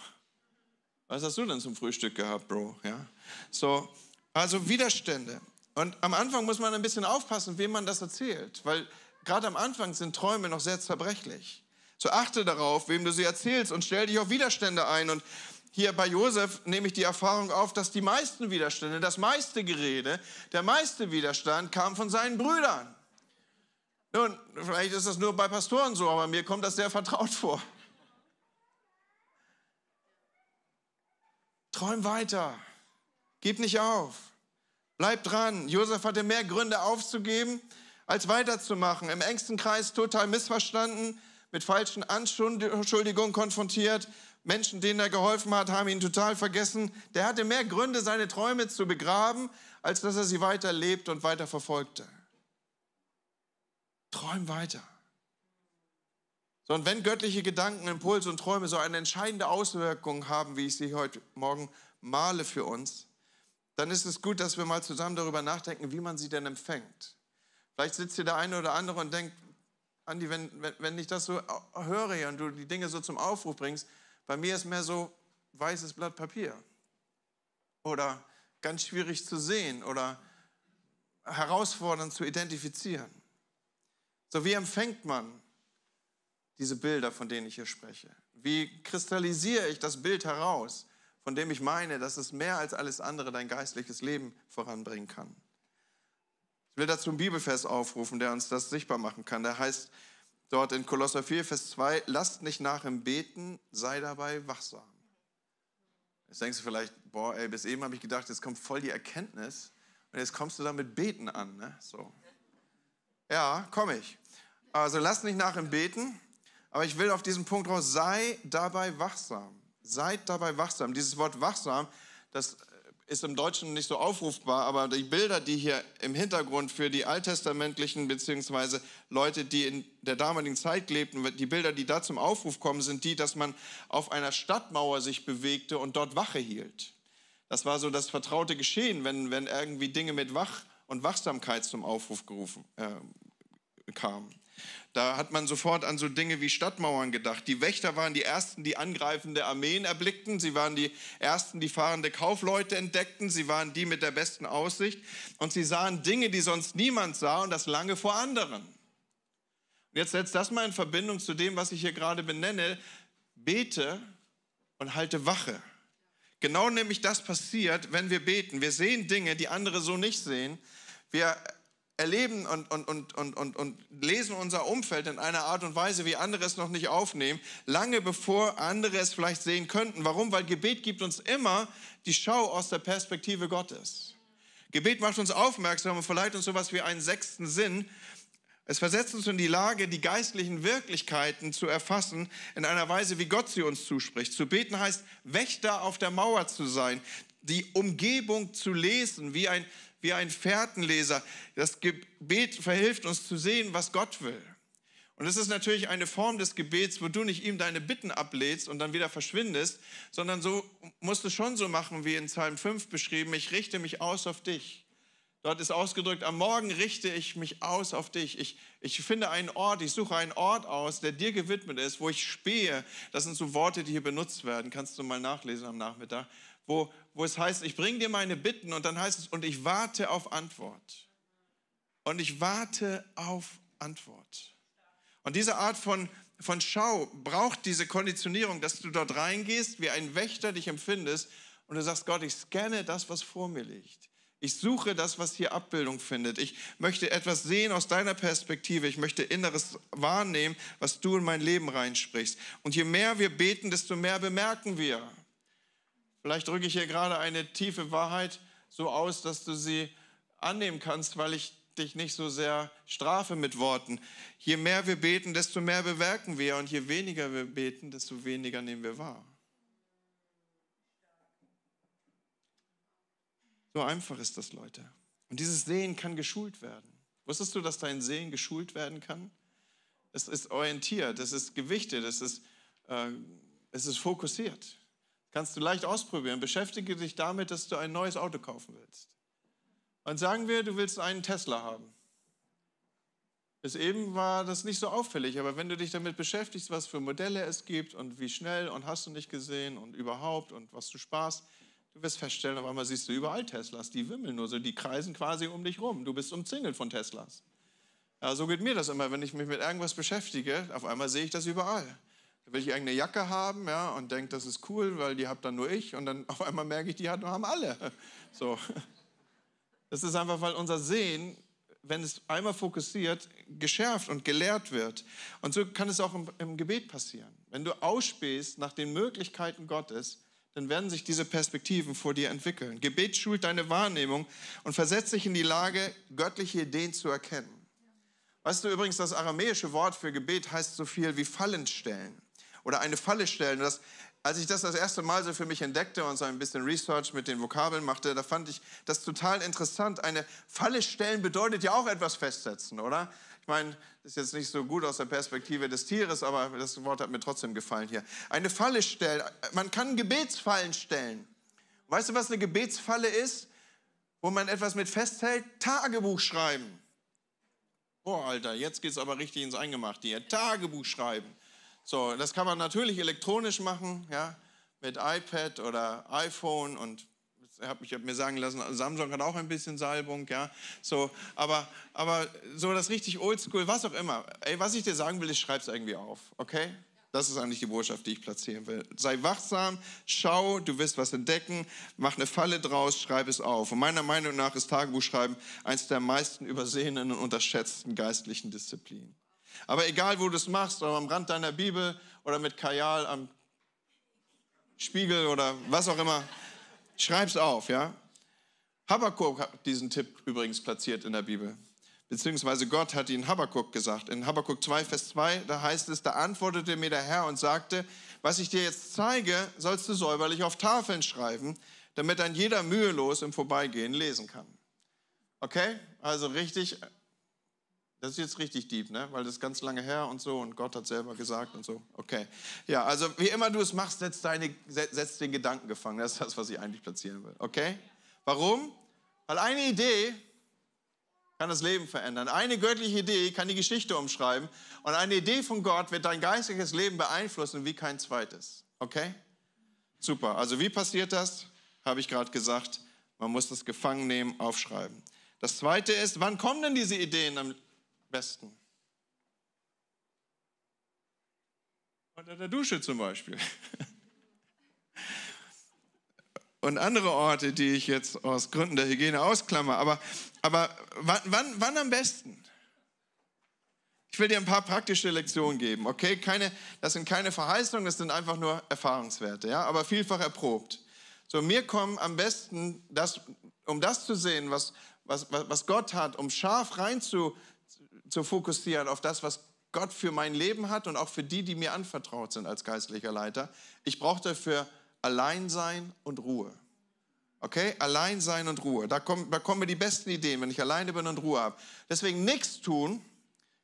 Was hast du denn zum Frühstück gehabt, Bro? Ja. So, also Widerstände. Und am Anfang muss man ein bisschen aufpassen, wem man das erzählt, weil gerade am Anfang sind Träume noch sehr zerbrechlich. So achte darauf, wem du sie erzählst und stell dich auf Widerstände ein. Und hier bei Josef nehme ich die Erfahrung auf, dass die meisten Widerstände, das meiste Gerede, der meiste Widerstand kam von seinen Brüdern. Nun, vielleicht ist das nur bei Pastoren so, aber mir kommt das sehr vertraut vor. Träum weiter. Gib nicht auf. Bleib dran. Josef hatte mehr Gründe aufzugeben, als weiterzumachen. Im engsten Kreis total missverstanden, mit falschen Anschuldigungen konfrontiert. Menschen, denen er geholfen hat, haben ihn total vergessen. Der hatte mehr Gründe, seine Träume zu begraben, als dass er sie weiter lebt und weiter verfolgte. Träum weiter. So, und wenn göttliche Gedanken, Impulse und Träume so eine entscheidende Auswirkung haben, wie ich sie heute Morgen male für uns, dann ist es gut, dass wir mal zusammen darüber nachdenken, wie man sie denn empfängt. Vielleicht sitzt hier der eine oder andere und denkt, Andi, wenn, wenn, wenn ich das so höre und du die Dinge so zum Aufruf bringst, bei mir ist mehr so weißes Blatt Papier oder ganz schwierig zu sehen oder herausfordernd zu identifizieren. So wie empfängt man diese Bilder, von denen ich hier spreche? Wie kristallisiere ich das Bild heraus, von dem ich meine, dass es mehr als alles andere dein geistliches Leben voranbringen kann? Ich will dazu einen Bibelvers aufrufen, der uns das sichtbar machen kann. Der heißt dort in Kolosser 4, Vers 2, lasst nicht nach im Beten, sei dabei wachsam. Jetzt denkst du vielleicht, boah, ey, bis eben habe ich gedacht, jetzt kommt voll die Erkenntnis und jetzt kommst du damit Beten an. Ne? So. Ja, komme ich. Also lasst nicht nach im Beten, aber ich will auf diesen Punkt raus, sei dabei wachsam. Seid dabei wachsam. Dieses Wort wachsam, das ist im Deutschen nicht so aufrufbar, aber die Bilder, die hier im Hintergrund für die alttestamentlichen beziehungsweise Leute, die in der damaligen Zeit lebten, die Bilder, die da zum Aufruf kommen, sind die, dass man auf einer Stadtmauer sich bewegte und dort Wache hielt. Das war so das vertraute Geschehen, wenn, wenn irgendwie Dinge mit Wach und Wachsamkeit zum Aufruf gerufen äh, kamen. Da hat man sofort an so Dinge wie Stadtmauern gedacht. Die Wächter waren die Ersten, die angreifende Armeen erblickten. Sie waren die Ersten, die fahrende Kaufleute entdeckten. Sie waren die mit der besten Aussicht. Und sie sahen Dinge, die sonst niemand sah und das lange vor anderen. Und jetzt setzt das mal in Verbindung zu dem, was ich hier gerade benenne. Bete und halte Wache. Genau nämlich das passiert, wenn wir beten. Wir sehen Dinge, die andere so nicht sehen. Wir erleben und, und, und, und, und, und lesen unser Umfeld in einer Art und Weise, wie andere es noch nicht aufnehmen, lange bevor andere es vielleicht sehen könnten. Warum? Weil Gebet gibt uns immer die Schau aus der Perspektive Gottes. Gebet macht uns aufmerksam und verleiht uns so etwas wie einen sechsten Sinn. Es versetzt uns in die Lage, die geistlichen Wirklichkeiten zu erfassen in einer Weise, wie Gott sie uns zuspricht. Zu beten heißt, Wächter auf der Mauer zu sein, die Umgebung zu lesen, wie ein wie ein Fährtenleser. Das Gebet verhilft uns zu sehen, was Gott will. Und es ist natürlich eine Form des Gebets, wo du nicht ihm deine Bitten ablädst und dann wieder verschwindest, sondern so musst du schon so machen, wie in Psalm 5 beschrieben, ich richte mich aus auf dich. Dort ist ausgedrückt, am Morgen richte ich mich aus auf dich. Ich, ich finde einen Ort, ich suche einen Ort aus, der dir gewidmet ist, wo ich spähe. Das sind so Worte, die hier benutzt werden. Kannst du mal nachlesen am Nachmittag. Wo, wo es heißt, ich bringe dir meine Bitten und dann heißt es, und ich warte auf Antwort. Und ich warte auf Antwort. Und diese Art von, von Schau braucht diese Konditionierung, dass du dort reingehst, wie ein Wächter dich empfindest und du sagst, Gott, ich scanne das, was vor mir liegt. Ich suche das, was hier Abbildung findet. Ich möchte etwas sehen aus deiner Perspektive. Ich möchte Inneres wahrnehmen, was du in mein Leben reinsprichst. Und je mehr wir beten, desto mehr bemerken wir. Vielleicht drücke ich hier gerade eine tiefe Wahrheit so aus, dass du sie annehmen kannst, weil ich dich nicht so sehr strafe mit Worten. Je mehr wir beten, desto mehr bewerken wir und je weniger wir beten, desto weniger nehmen wir wahr. So einfach ist das, Leute. Und dieses Sehen kann geschult werden. Wusstest du, dass dein Sehen geschult werden kann? Es ist orientiert, es ist gewichtet, es ist, äh, es ist fokussiert. Kannst du leicht ausprobieren. Beschäftige dich damit, dass du ein neues Auto kaufen willst. Und sagen wir, du willst einen Tesla haben. Bis eben war das nicht so auffällig, aber wenn du dich damit beschäftigst, was für Modelle es gibt und wie schnell und hast du nicht gesehen und überhaupt und was du sparst, du wirst feststellen, auf einmal siehst du überall Teslas, die wimmeln nur so, die kreisen quasi um dich rum. Du bist umzingelt von Teslas. Ja, so geht mir das immer, wenn ich mich mit irgendwas beschäftige, auf einmal sehe ich das überall will ich irgendeine Jacke haben ja, und denke, das ist cool, weil die habe dann nur ich und dann auf einmal merke ich, die haben alle. So. Das ist einfach, weil unser Sehen, wenn es einmal fokussiert, geschärft und gelehrt wird. Und so kann es auch im, im Gebet passieren. Wenn du ausspähst nach den Möglichkeiten Gottes, dann werden sich diese Perspektiven vor dir entwickeln. Gebet schult deine Wahrnehmung und versetzt dich in die Lage, göttliche Ideen zu erkennen. Weißt du übrigens, das aramäische Wort für Gebet heißt so viel wie Fallen stellen oder eine Falle stellen. Das, als ich das das erste Mal so für mich entdeckte und so ein bisschen Research mit den Vokabeln machte, da fand ich das total interessant. Eine Falle stellen bedeutet ja auch etwas festsetzen, oder? Ich meine, das ist jetzt nicht so gut aus der Perspektive des Tieres, aber das Wort hat mir trotzdem gefallen hier. Eine Falle stellen, man kann Gebetsfallen stellen. Weißt du, was eine Gebetsfalle ist? Wo man etwas mit festhält? Tagebuch schreiben. Boah, Alter, jetzt geht es aber richtig ins Eingemachte hier. Tagebuch schreiben. So, das kann man natürlich elektronisch machen, ja, mit iPad oder iPhone und ich habe mir sagen lassen, also Samsung hat auch ein bisschen Salbung, ja. So, aber, aber so das richtig Oldschool, was auch immer. Ey, was ich dir sagen will, ich schreibe es irgendwie auf, okay? Das ist eigentlich die Botschaft, die ich platzieren will. Sei wachsam, schau, du wirst was entdecken, mach eine Falle draus, schreib es auf. Und meiner Meinung nach ist Tagebuchschreiben eines der meisten übersehenen und unterschätzten geistlichen Disziplinen. Aber egal, wo du es machst, oder am Rand deiner Bibel oder mit Kajal am Spiegel oder was auch immer, schreib es auf, ja? Habakkuk hat diesen Tipp übrigens platziert in der Bibel. Beziehungsweise Gott hat ihn Habakkuk gesagt. In Habakkuk 2, Vers 2, da heißt es, da antwortete mir der Herr und sagte, was ich dir jetzt zeige, sollst du säuberlich auf Tafeln schreiben, damit dann jeder mühelos im Vorbeigehen lesen kann. Okay? Also richtig das ist jetzt richtig deep, ne? weil das ist ganz lange her und so und Gott hat selber gesagt und so. Okay. Ja, also wie immer du es machst, setzt, deine, setz den Gedanken gefangen. Das ist das, was ich eigentlich platzieren will. Okay? Warum? Weil eine Idee kann das Leben verändern. Eine göttliche Idee kann die Geschichte umschreiben und eine Idee von Gott wird dein geistiges Leben beeinflussen wie kein zweites. Okay? Super. Also wie passiert das? Habe ich gerade gesagt. Man muss das Gefangen nehmen, aufschreiben. Das zweite ist, wann kommen denn diese Ideen besten? Unter der Dusche zum Beispiel. Und andere Orte, die ich jetzt aus Gründen der Hygiene ausklammer. Aber, aber wann, wann, wann am besten? Ich will dir ein paar praktische Lektionen geben, okay? Keine, das sind keine Verheißungen, das sind einfach nur Erfahrungswerte, ja? Aber vielfach erprobt. So, mir kommen am besten, das, um das zu sehen, was, was, was Gott hat, um scharf reinzuschauen zu fokussieren auf das, was Gott für mein Leben hat und auch für die, die mir anvertraut sind als geistlicher Leiter. Ich brauche dafür Alleinsein und Ruhe. Okay? Alleinsein und Ruhe. Da kommen, da kommen mir die besten Ideen, wenn ich alleine bin und Ruhe habe. Deswegen nichts tun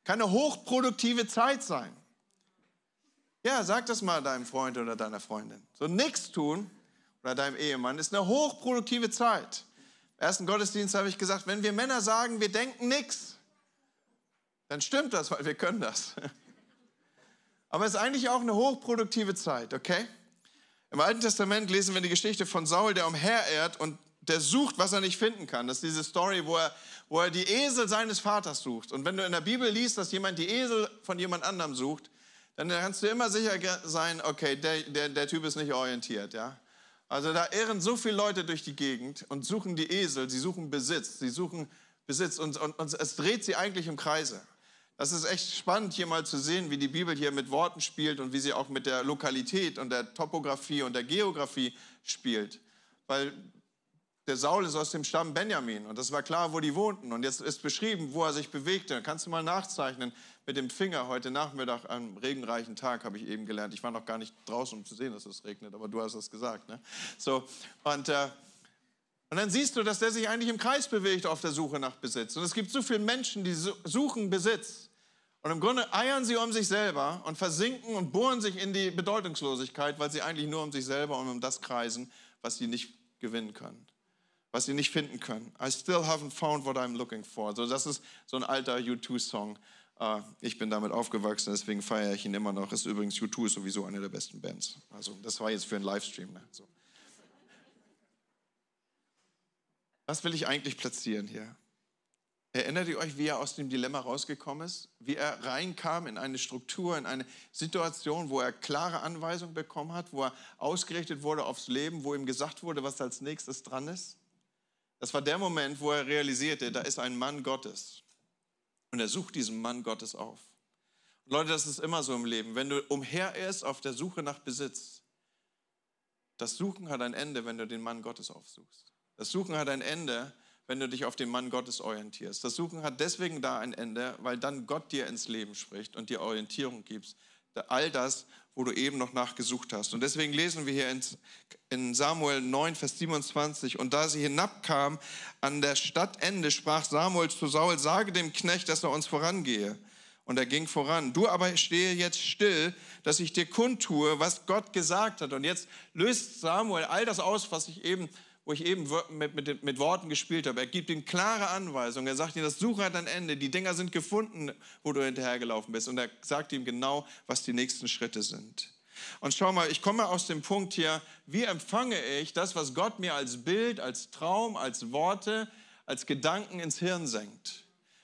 kann eine hochproduktive Zeit sein. Ja, sag das mal deinem Freund oder deiner Freundin. So nichts tun oder deinem Ehemann ist eine hochproduktive Zeit. Im ersten Gottesdienst habe ich gesagt, wenn wir Männer sagen, wir denken nichts, dann stimmt das, weil wir können das. Aber es ist eigentlich auch eine hochproduktive Zeit, okay? Im Alten Testament lesen wir die Geschichte von Saul, der umherirrt und der sucht, was er nicht finden kann. Das ist diese Story, wo er, wo er die Esel seines Vaters sucht. Und wenn du in der Bibel liest, dass jemand die Esel von jemand anderem sucht, dann kannst du immer sicher sein, okay, der, der, der Typ ist nicht orientiert, ja? Also da irren so viele Leute durch die Gegend und suchen die Esel, sie suchen Besitz, sie suchen Besitz und, und, und es dreht sie eigentlich im Kreise. Das ist echt spannend, hier mal zu sehen, wie die Bibel hier mit Worten spielt und wie sie auch mit der Lokalität und der Topographie und der Geografie spielt. Weil der Saul ist aus dem Stamm Benjamin und das war klar, wo die wohnten. Und jetzt ist beschrieben, wo er sich bewegte. Kannst du mal nachzeichnen mit dem Finger heute Nachmittag am regenreichen Tag, habe ich eben gelernt. Ich war noch gar nicht draußen, um zu sehen, dass es regnet, aber du hast es gesagt. Ne? So, und äh, und dann siehst du, dass der sich eigentlich im Kreis bewegt auf der Suche nach Besitz. Und es gibt so viele Menschen, die suchen Besitz. Und im Grunde eiern sie um sich selber und versinken und bohren sich in die Bedeutungslosigkeit, weil sie eigentlich nur um sich selber und um das kreisen, was sie nicht gewinnen können, was sie nicht finden können. I still haven't found what I'm looking for. So, das ist so ein alter U2-Song. Äh, ich bin damit aufgewachsen, deswegen feiere ich ihn immer noch. Ist übrigens U2 ist sowieso eine der besten Bands. Also das war jetzt für einen Livestream. Ne? So. Was will ich eigentlich platzieren hier? Erinnert ihr euch, wie er aus dem Dilemma rausgekommen ist? Wie er reinkam in eine Struktur, in eine Situation, wo er klare Anweisungen bekommen hat, wo er ausgerichtet wurde aufs Leben, wo ihm gesagt wurde, was als nächstes dran ist? Das war der Moment, wo er realisierte, da ist ein Mann Gottes. Und er sucht diesen Mann Gottes auf. Und Leute, das ist immer so im Leben. Wenn du umherirrst auf der Suche nach Besitz, das Suchen hat ein Ende, wenn du den Mann Gottes aufsuchst. Das Suchen hat ein Ende, wenn du dich auf den Mann Gottes orientierst. Das Suchen hat deswegen da ein Ende, weil dann Gott dir ins Leben spricht und dir Orientierung gibt. All das, wo du eben noch nachgesucht hast. Und deswegen lesen wir hier in Samuel 9, Vers 27. Und da sie hinabkam an der Stadtende, sprach Samuel zu Saul, sage dem Knecht, dass er uns vorangehe. Und er ging voran. Du aber stehe jetzt still, dass ich dir kundtue, was Gott gesagt hat. Und jetzt löst Samuel all das aus, was ich eben wo ich eben mit, mit, mit Worten gespielt habe. Er gibt ihm klare Anweisungen. Er sagt ihm, das Suche hat ein Ende. Die Dinger sind gefunden, wo du hinterhergelaufen bist. Und er sagt ihm genau, was die nächsten Schritte sind. Und schau mal, ich komme aus dem Punkt hier, wie empfange ich das, was Gott mir als Bild, als Traum, als Worte, als Gedanken ins Hirn senkt?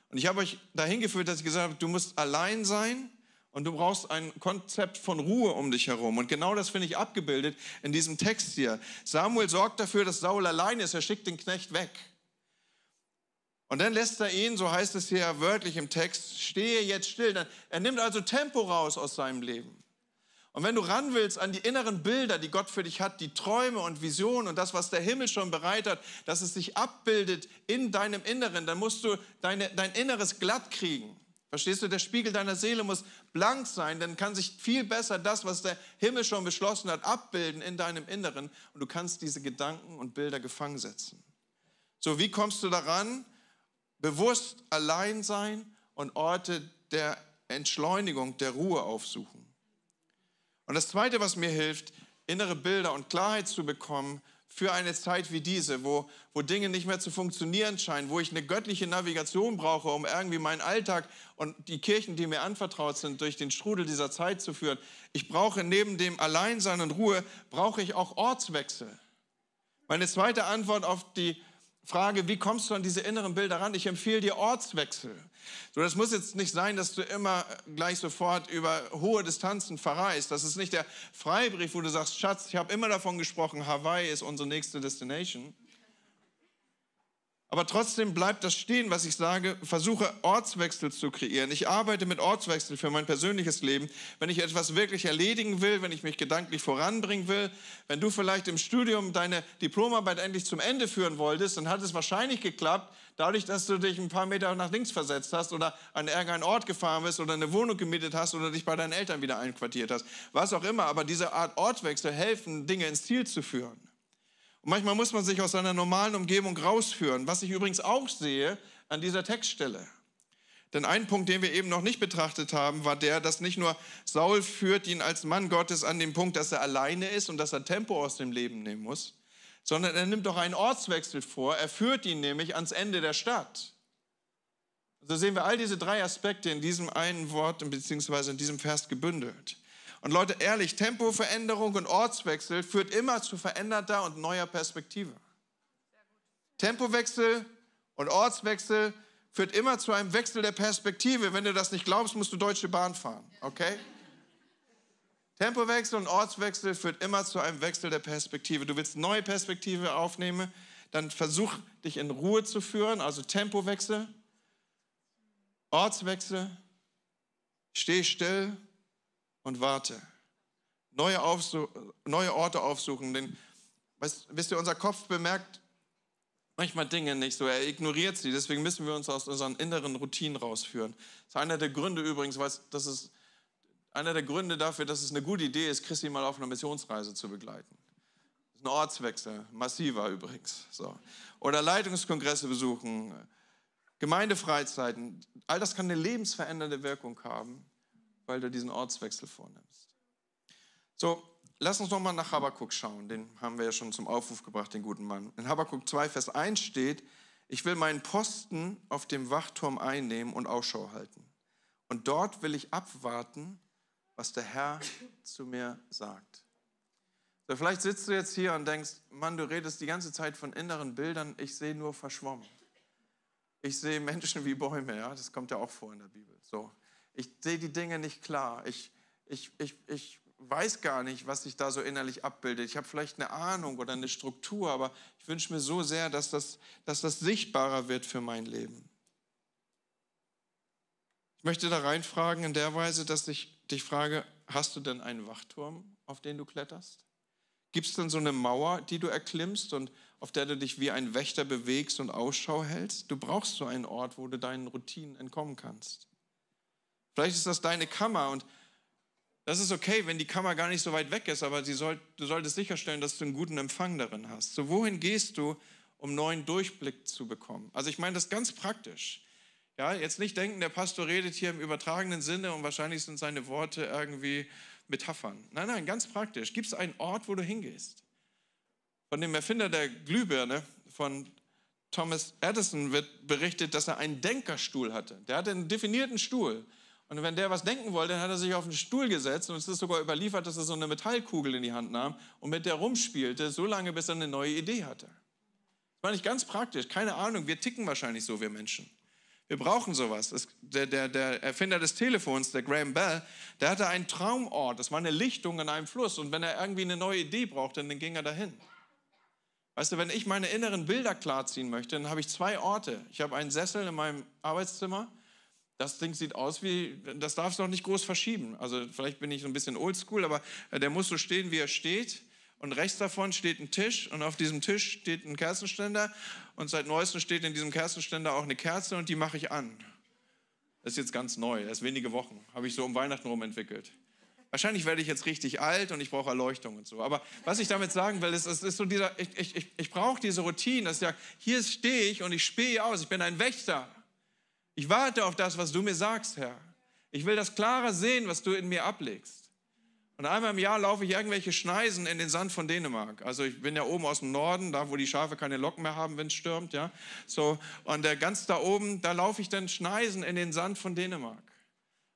Und ich habe euch dahin geführt, dass ich gesagt habe, du musst allein sein, und du brauchst ein Konzept von Ruhe um dich herum. Und genau das finde ich abgebildet in diesem Text hier. Samuel sorgt dafür, dass Saul allein ist. Er schickt den Knecht weg. Und dann lässt er ihn, so heißt es hier wörtlich im Text, stehe jetzt still. Er nimmt also Tempo raus aus seinem Leben. Und wenn du ran willst an die inneren Bilder, die Gott für dich hat, die Träume und Visionen und das, was der Himmel schon bereit hat, dass es sich abbildet in deinem Inneren, dann musst du deine, dein Inneres glatt kriegen. Verstehst du, der Spiegel deiner Seele muss blank sein, dann kann sich viel besser das, was der Himmel schon beschlossen hat, abbilden in deinem Inneren und du kannst diese Gedanken und Bilder gefangen setzen. So, wie kommst du daran? Bewusst allein sein und Orte der Entschleunigung, der Ruhe aufsuchen. Und das Zweite, was mir hilft, innere Bilder und Klarheit zu bekommen, für eine Zeit wie diese, wo, wo Dinge nicht mehr zu funktionieren scheinen, wo ich eine göttliche Navigation brauche, um irgendwie meinen Alltag und die Kirchen, die mir anvertraut sind, durch den Strudel dieser Zeit zu führen. Ich brauche neben dem Alleinsein und Ruhe, brauche ich auch Ortswechsel. Meine zweite Antwort auf die Frage, wie kommst du an diese inneren Bilder ran? Ich empfehle dir Ortswechsel. So, das muss jetzt nicht sein, dass du immer gleich sofort über hohe Distanzen verreist. Das ist nicht der Freibrief, wo du sagst, Schatz, ich habe immer davon gesprochen, Hawaii ist unsere nächste Destination. Aber trotzdem bleibt das stehen, was ich sage, versuche Ortswechsel zu kreieren. Ich arbeite mit Ortswechsel für mein persönliches Leben. Wenn ich etwas wirklich erledigen will, wenn ich mich gedanklich voranbringen will, wenn du vielleicht im Studium deine Diplomarbeit endlich zum Ende führen wolltest, dann hat es wahrscheinlich geklappt, dadurch, dass du dich ein paar Meter nach links versetzt hast oder an irgendeinen Ort gefahren bist oder eine Wohnung gemietet hast oder dich bei deinen Eltern wieder einquartiert hast. Was auch immer, aber diese Art Ortswechsel helfen, Dinge ins Ziel zu führen. Und manchmal muss man sich aus seiner normalen Umgebung rausführen, was ich übrigens auch sehe an dieser Textstelle. Denn ein Punkt, den wir eben noch nicht betrachtet haben, war der, dass nicht nur Saul führt ihn als Mann Gottes an den Punkt, dass er alleine ist und dass er Tempo aus dem Leben nehmen muss, sondern er nimmt auch einen Ortswechsel vor. Er führt ihn nämlich ans Ende der Stadt. So also sehen wir all diese drei Aspekte in diesem einen Wort bzw. in diesem Vers gebündelt. Und Leute, ehrlich, Tempoveränderung und Ortswechsel führt immer zu veränderter und neuer Perspektive. Tempowechsel und Ortswechsel führt immer zu einem Wechsel der Perspektive. Wenn du das nicht glaubst, musst du Deutsche Bahn fahren, okay? Tempowechsel und Ortswechsel führt immer zu einem Wechsel der Perspektive. Du willst neue Perspektive aufnehmen, dann versuch dich in Ruhe zu führen, also Tempowechsel, Ortswechsel, steh still und warte. Neue, Aufsuch, neue Orte aufsuchen, denn weißt, wisst ihr, unser Kopf bemerkt manchmal Dinge nicht so, er ignoriert sie, deswegen müssen wir uns aus unseren inneren Routinen rausführen. Das ist einer der Gründe übrigens, was, das ist einer der Gründe dafür, dass es eine gute Idee ist, Christi mal auf einer Missionsreise zu begleiten. Das ist ein Ortswechsel, massiver übrigens. So. Oder Leitungskongresse besuchen, Gemeindefreizeiten, all das kann eine lebensverändernde Wirkung haben weil du diesen Ortswechsel vornimmst. So, lass uns nochmal nach Habakkuk schauen. Den haben wir ja schon zum Aufruf gebracht, den guten Mann. In Habakkuk 2, Vers 1 steht, ich will meinen Posten auf dem Wachturm einnehmen und Ausschau halten. Und dort will ich abwarten, was der Herr zu mir sagt. So, vielleicht sitzt du jetzt hier und denkst, Mann, du redest die ganze Zeit von inneren Bildern, ich sehe nur verschwommen. Ich sehe Menschen wie Bäume, ja, das kommt ja auch vor in der Bibel. So, ich sehe die Dinge nicht klar. Ich, ich, ich, ich weiß gar nicht, was sich da so innerlich abbildet. Ich habe vielleicht eine Ahnung oder eine Struktur, aber ich wünsche mir so sehr, dass das, dass das sichtbarer wird für mein Leben. Ich möchte da reinfragen in der Weise, dass ich dich frage, hast du denn einen Wachturm, auf den du kletterst? Gibt es denn so eine Mauer, die du erklimmst und auf der du dich wie ein Wächter bewegst und Ausschau hältst? Du brauchst so einen Ort, wo du deinen Routinen entkommen kannst. Vielleicht ist das deine Kammer und das ist okay, wenn die Kammer gar nicht so weit weg ist, aber soll, du solltest sicherstellen, dass du einen guten Empfang darin hast. So, wohin gehst du, um neuen Durchblick zu bekommen? Also, ich meine das ganz praktisch. Ja, jetzt nicht denken, der Pastor redet hier im übertragenen Sinne und wahrscheinlich sind seine Worte irgendwie Metaphern. Nein, nein, ganz praktisch. Gibt es einen Ort, wo du hingehst? Von dem Erfinder der Glühbirne, ne, von Thomas Edison, wird berichtet, dass er einen Denkerstuhl hatte. Der hatte einen definierten Stuhl. Und wenn der was denken wollte, dann hat er sich auf den Stuhl gesetzt und es ist sogar überliefert, dass er so eine Metallkugel in die Hand nahm und mit der rumspielte, so lange, bis er eine neue Idee hatte. Das war nicht ganz praktisch. Keine Ahnung, wir ticken wahrscheinlich so, wir Menschen. Wir brauchen sowas. Das, der, der, der, Erfinder des Telefons, der Graham Bell, der hatte einen Traumort. Das war eine Lichtung in einem Fluss. Und wenn er irgendwie eine neue Idee brauchte, dann ging er dahin. Weißt du, wenn ich meine inneren Bilder klarziehen möchte, dann habe ich zwei Orte. Ich habe einen Sessel in meinem Arbeitszimmer das Ding sieht aus wie, das darfst du auch nicht groß verschieben. Also vielleicht bin ich so ein bisschen oldschool, aber äh, der muss so stehen, wie er steht. Und rechts davon steht ein Tisch und auf diesem Tisch steht ein Kerzenständer und seit neuestem steht in diesem Kerzenständer auch eine Kerze und die mache ich an. Das ist jetzt ganz neu, erst wenige Wochen, habe ich so um Weihnachten rum entwickelt. Wahrscheinlich werde ich jetzt richtig alt und ich brauche Erleuchtung und so. Aber was ich damit sagen will, ist, es ist so dieser, ich, ich, ich brauche diese Routine, dass ich sage, hier stehe ich und ich spähe aus, ich bin ein Wächter ich warte auf das, was du mir sagst, Herr. Ich will das klarer sehen, was du in mir ablegst. Und einmal im Jahr laufe ich irgendwelche Schneisen in den Sand von Dänemark. Also ich bin ja oben aus dem Norden, da wo die Schafe keine Locken mehr haben, wenn es stürmt, ja. So und äh, ganz da oben, da laufe ich dann Schneisen in den Sand von Dänemark.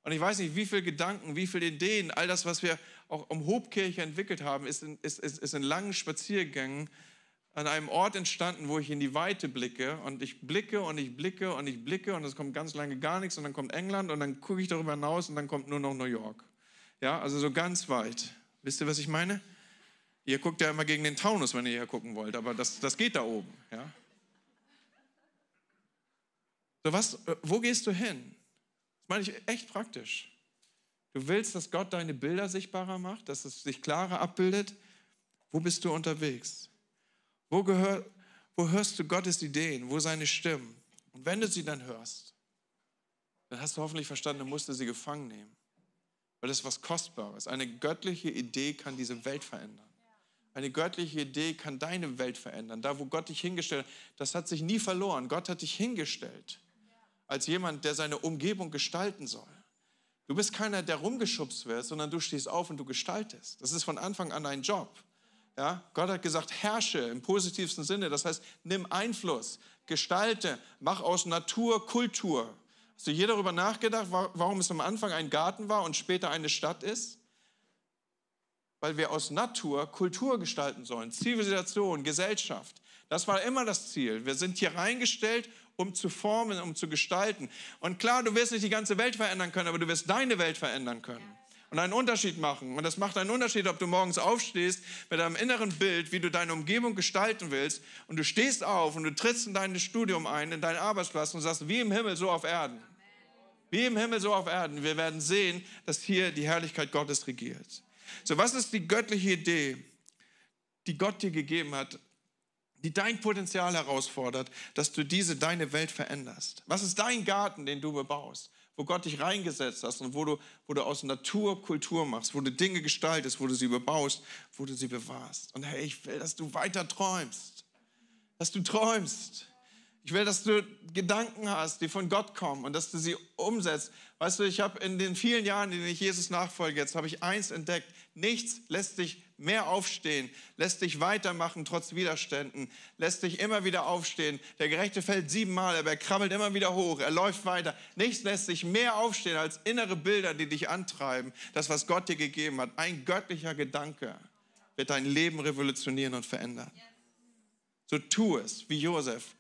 Und ich weiß nicht, wie viel Gedanken, wie viel Ideen, all das, was wir auch um Hobkirche entwickelt haben, ist in, ist, ist, ist in langen Spaziergängen an einem Ort entstanden, wo ich in die Weite blicke und ich blicke und ich blicke und ich blicke und es kommt ganz lange gar nichts und dann kommt England und dann gucke ich darüber hinaus und dann kommt nur noch New York. Ja, also so ganz weit. Wisst ihr, was ich meine? Ihr guckt ja immer gegen den Taunus, wenn ihr hier gucken wollt, aber das, das geht da oben. Ja? So was, äh, wo gehst du hin? Das meine ich echt praktisch. Du willst, dass Gott deine Bilder sichtbarer macht, dass es sich klarer abbildet. Wo bist du unterwegs? Wo, gehör, wo hörst du Gottes Ideen, wo seine Stimmen? Und wenn du sie dann hörst, dann hast du hoffentlich verstanden, du musst sie gefangen nehmen. Weil das ist was Kostbares. Eine göttliche Idee kann diese Welt verändern. Eine göttliche Idee kann deine Welt verändern. Da, wo Gott dich hingestellt hat, das hat sich nie verloren. Gott hat dich hingestellt als jemand, der seine Umgebung gestalten soll. Du bist keiner, der rumgeschubst wird, sondern du stehst auf und du gestaltest. Das ist von Anfang an dein Job. Ja, Gott hat gesagt, herrsche im positivsten Sinne. Das heißt, nimm Einfluss, gestalte, mach aus Natur Kultur. Hast du je darüber nachgedacht, warum es am Anfang ein Garten war und später eine Stadt ist? Weil wir aus Natur Kultur gestalten sollen, Zivilisation, Gesellschaft. Das war immer das Ziel. Wir sind hier reingestellt, um zu formen, um zu gestalten. Und klar, du wirst nicht die ganze Welt verändern können, aber du wirst deine Welt verändern können und einen Unterschied machen. Und das macht einen Unterschied, ob du morgens aufstehst mit einem inneren Bild, wie du deine Umgebung gestalten willst. Und du stehst auf und du trittst in dein Studium ein, in deinen Arbeitsplatz und sagst, wie im Himmel, so auf Erden. Wie im Himmel, so auf Erden. Wir werden sehen, dass hier die Herrlichkeit Gottes regiert. So, was ist die göttliche Idee, die Gott dir gegeben hat, die dein Potenzial herausfordert, dass du diese, deine Welt veränderst? Was ist dein Garten, den du bebaust? wo Gott dich reingesetzt hast und wo du, wo du aus Natur Kultur machst, wo du Dinge gestaltest, wo du sie überbaust, wo du sie bewahrst. Und hey, ich will, dass du weiter träumst, dass du träumst. Ich will, dass du Gedanken hast, die von Gott kommen und dass du sie umsetzt. Weißt du, ich habe in den vielen Jahren, in denen ich Jesus nachfolge, jetzt habe ich eins entdeckt. Nichts lässt dich mehr aufstehen, lässt dich weitermachen trotz Widerständen, lässt dich immer wieder aufstehen. Der Gerechte fällt siebenmal, aber er krabbelt immer wieder hoch, er läuft weiter. Nichts lässt sich mehr aufstehen als innere Bilder, die dich antreiben. Das, was Gott dir gegeben hat, ein göttlicher Gedanke wird dein Leben revolutionieren und verändern. So tu es wie Josef.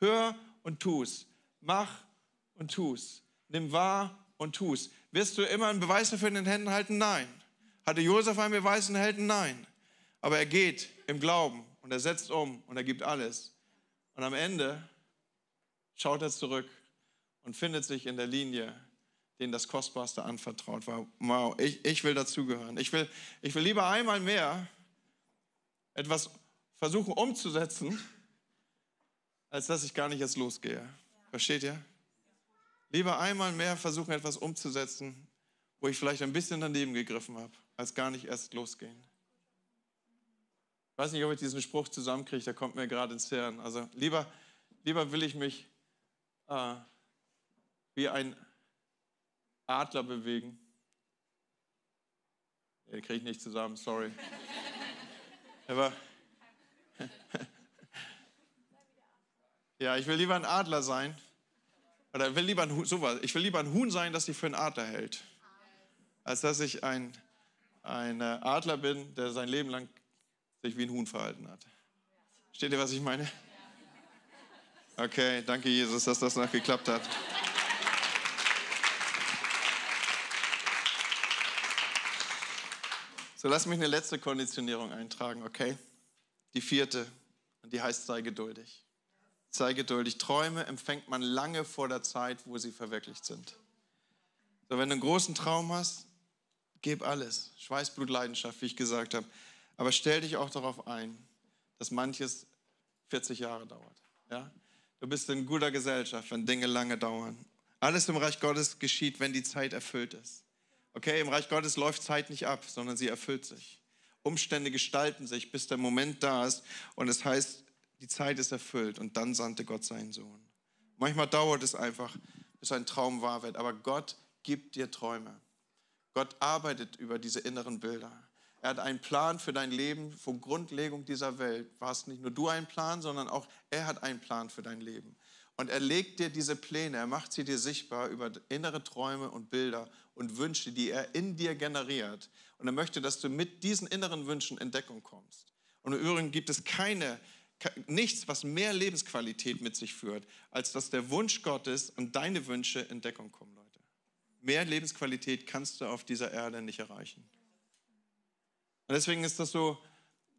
Hör und tu es. Mach und tu es. Nimm wahr und tu es. Wirst du immer einen Beweis dafür in den Händen halten? Nein. Hatte Josef einen beweisen Helden? Nein. Aber er geht im Glauben und er setzt um und er gibt alles. Und am Ende schaut er zurück und findet sich in der Linie, denen das Kostbarste anvertraut war. Wow, ich, ich will dazugehören. Ich will, ich will lieber einmal mehr etwas versuchen umzusetzen, als dass ich gar nicht erst losgehe. Versteht ihr? Lieber einmal mehr versuchen, etwas umzusetzen, wo ich vielleicht ein bisschen daneben gegriffen habe als gar nicht erst losgehen. Ich weiß nicht, ob ich diesen Spruch zusammenkriege, der kommt mir gerade ins Hirn. Also lieber, lieber will ich mich äh, wie ein Adler bewegen. Den kriege ich nicht zusammen, sorry. Aber ja, ich will lieber ein Adler sein. Oder will lieber ein Huhn, sowas. Ich will lieber ein Huhn sein, das sich für einen Adler hält, als dass ich ein ein äh, Adler bin, der sein Leben lang sich wie ein Huhn verhalten hat. Steht ihr, was ich meine? Okay, danke Jesus, dass das noch geklappt hat. So, lass mich eine letzte Konditionierung eintragen, okay? Die vierte, und die heißt, sei geduldig. Sei geduldig. Träume empfängt man lange vor der Zeit, wo sie verwirklicht sind. So, wenn du einen großen Traum hast, Gib alles. Schweiß, Blut, Leidenschaft, wie ich gesagt habe. Aber stell dich auch darauf ein, dass manches 40 Jahre dauert. Ja? Du bist in guter Gesellschaft, wenn Dinge lange dauern. Alles im Reich Gottes geschieht, wenn die Zeit erfüllt ist. Okay, im Reich Gottes läuft Zeit nicht ab, sondern sie erfüllt sich. Umstände gestalten sich, bis der Moment da ist und es heißt, die Zeit ist erfüllt und dann sandte Gott seinen Sohn. Manchmal dauert es einfach, bis ein Traum wahr wird, aber Gott gibt dir Träume. Gott arbeitet über diese inneren Bilder. Er hat einen Plan für dein Leben vor Grundlegung dieser Welt. War es nicht nur du ein Plan, sondern auch er hat einen Plan für dein Leben. Und er legt dir diese Pläne, er macht sie dir sichtbar über innere Träume und Bilder und Wünsche, die er in dir generiert. Und er möchte, dass du mit diesen inneren Wünschen in Deckung kommst. Und im Übrigen gibt es keine, nichts, was mehr Lebensqualität mit sich führt, als dass der Wunsch Gottes und deine Wünsche in Deckung kommen. Mehr Lebensqualität kannst du auf dieser Erde nicht erreichen. Und deswegen ist das so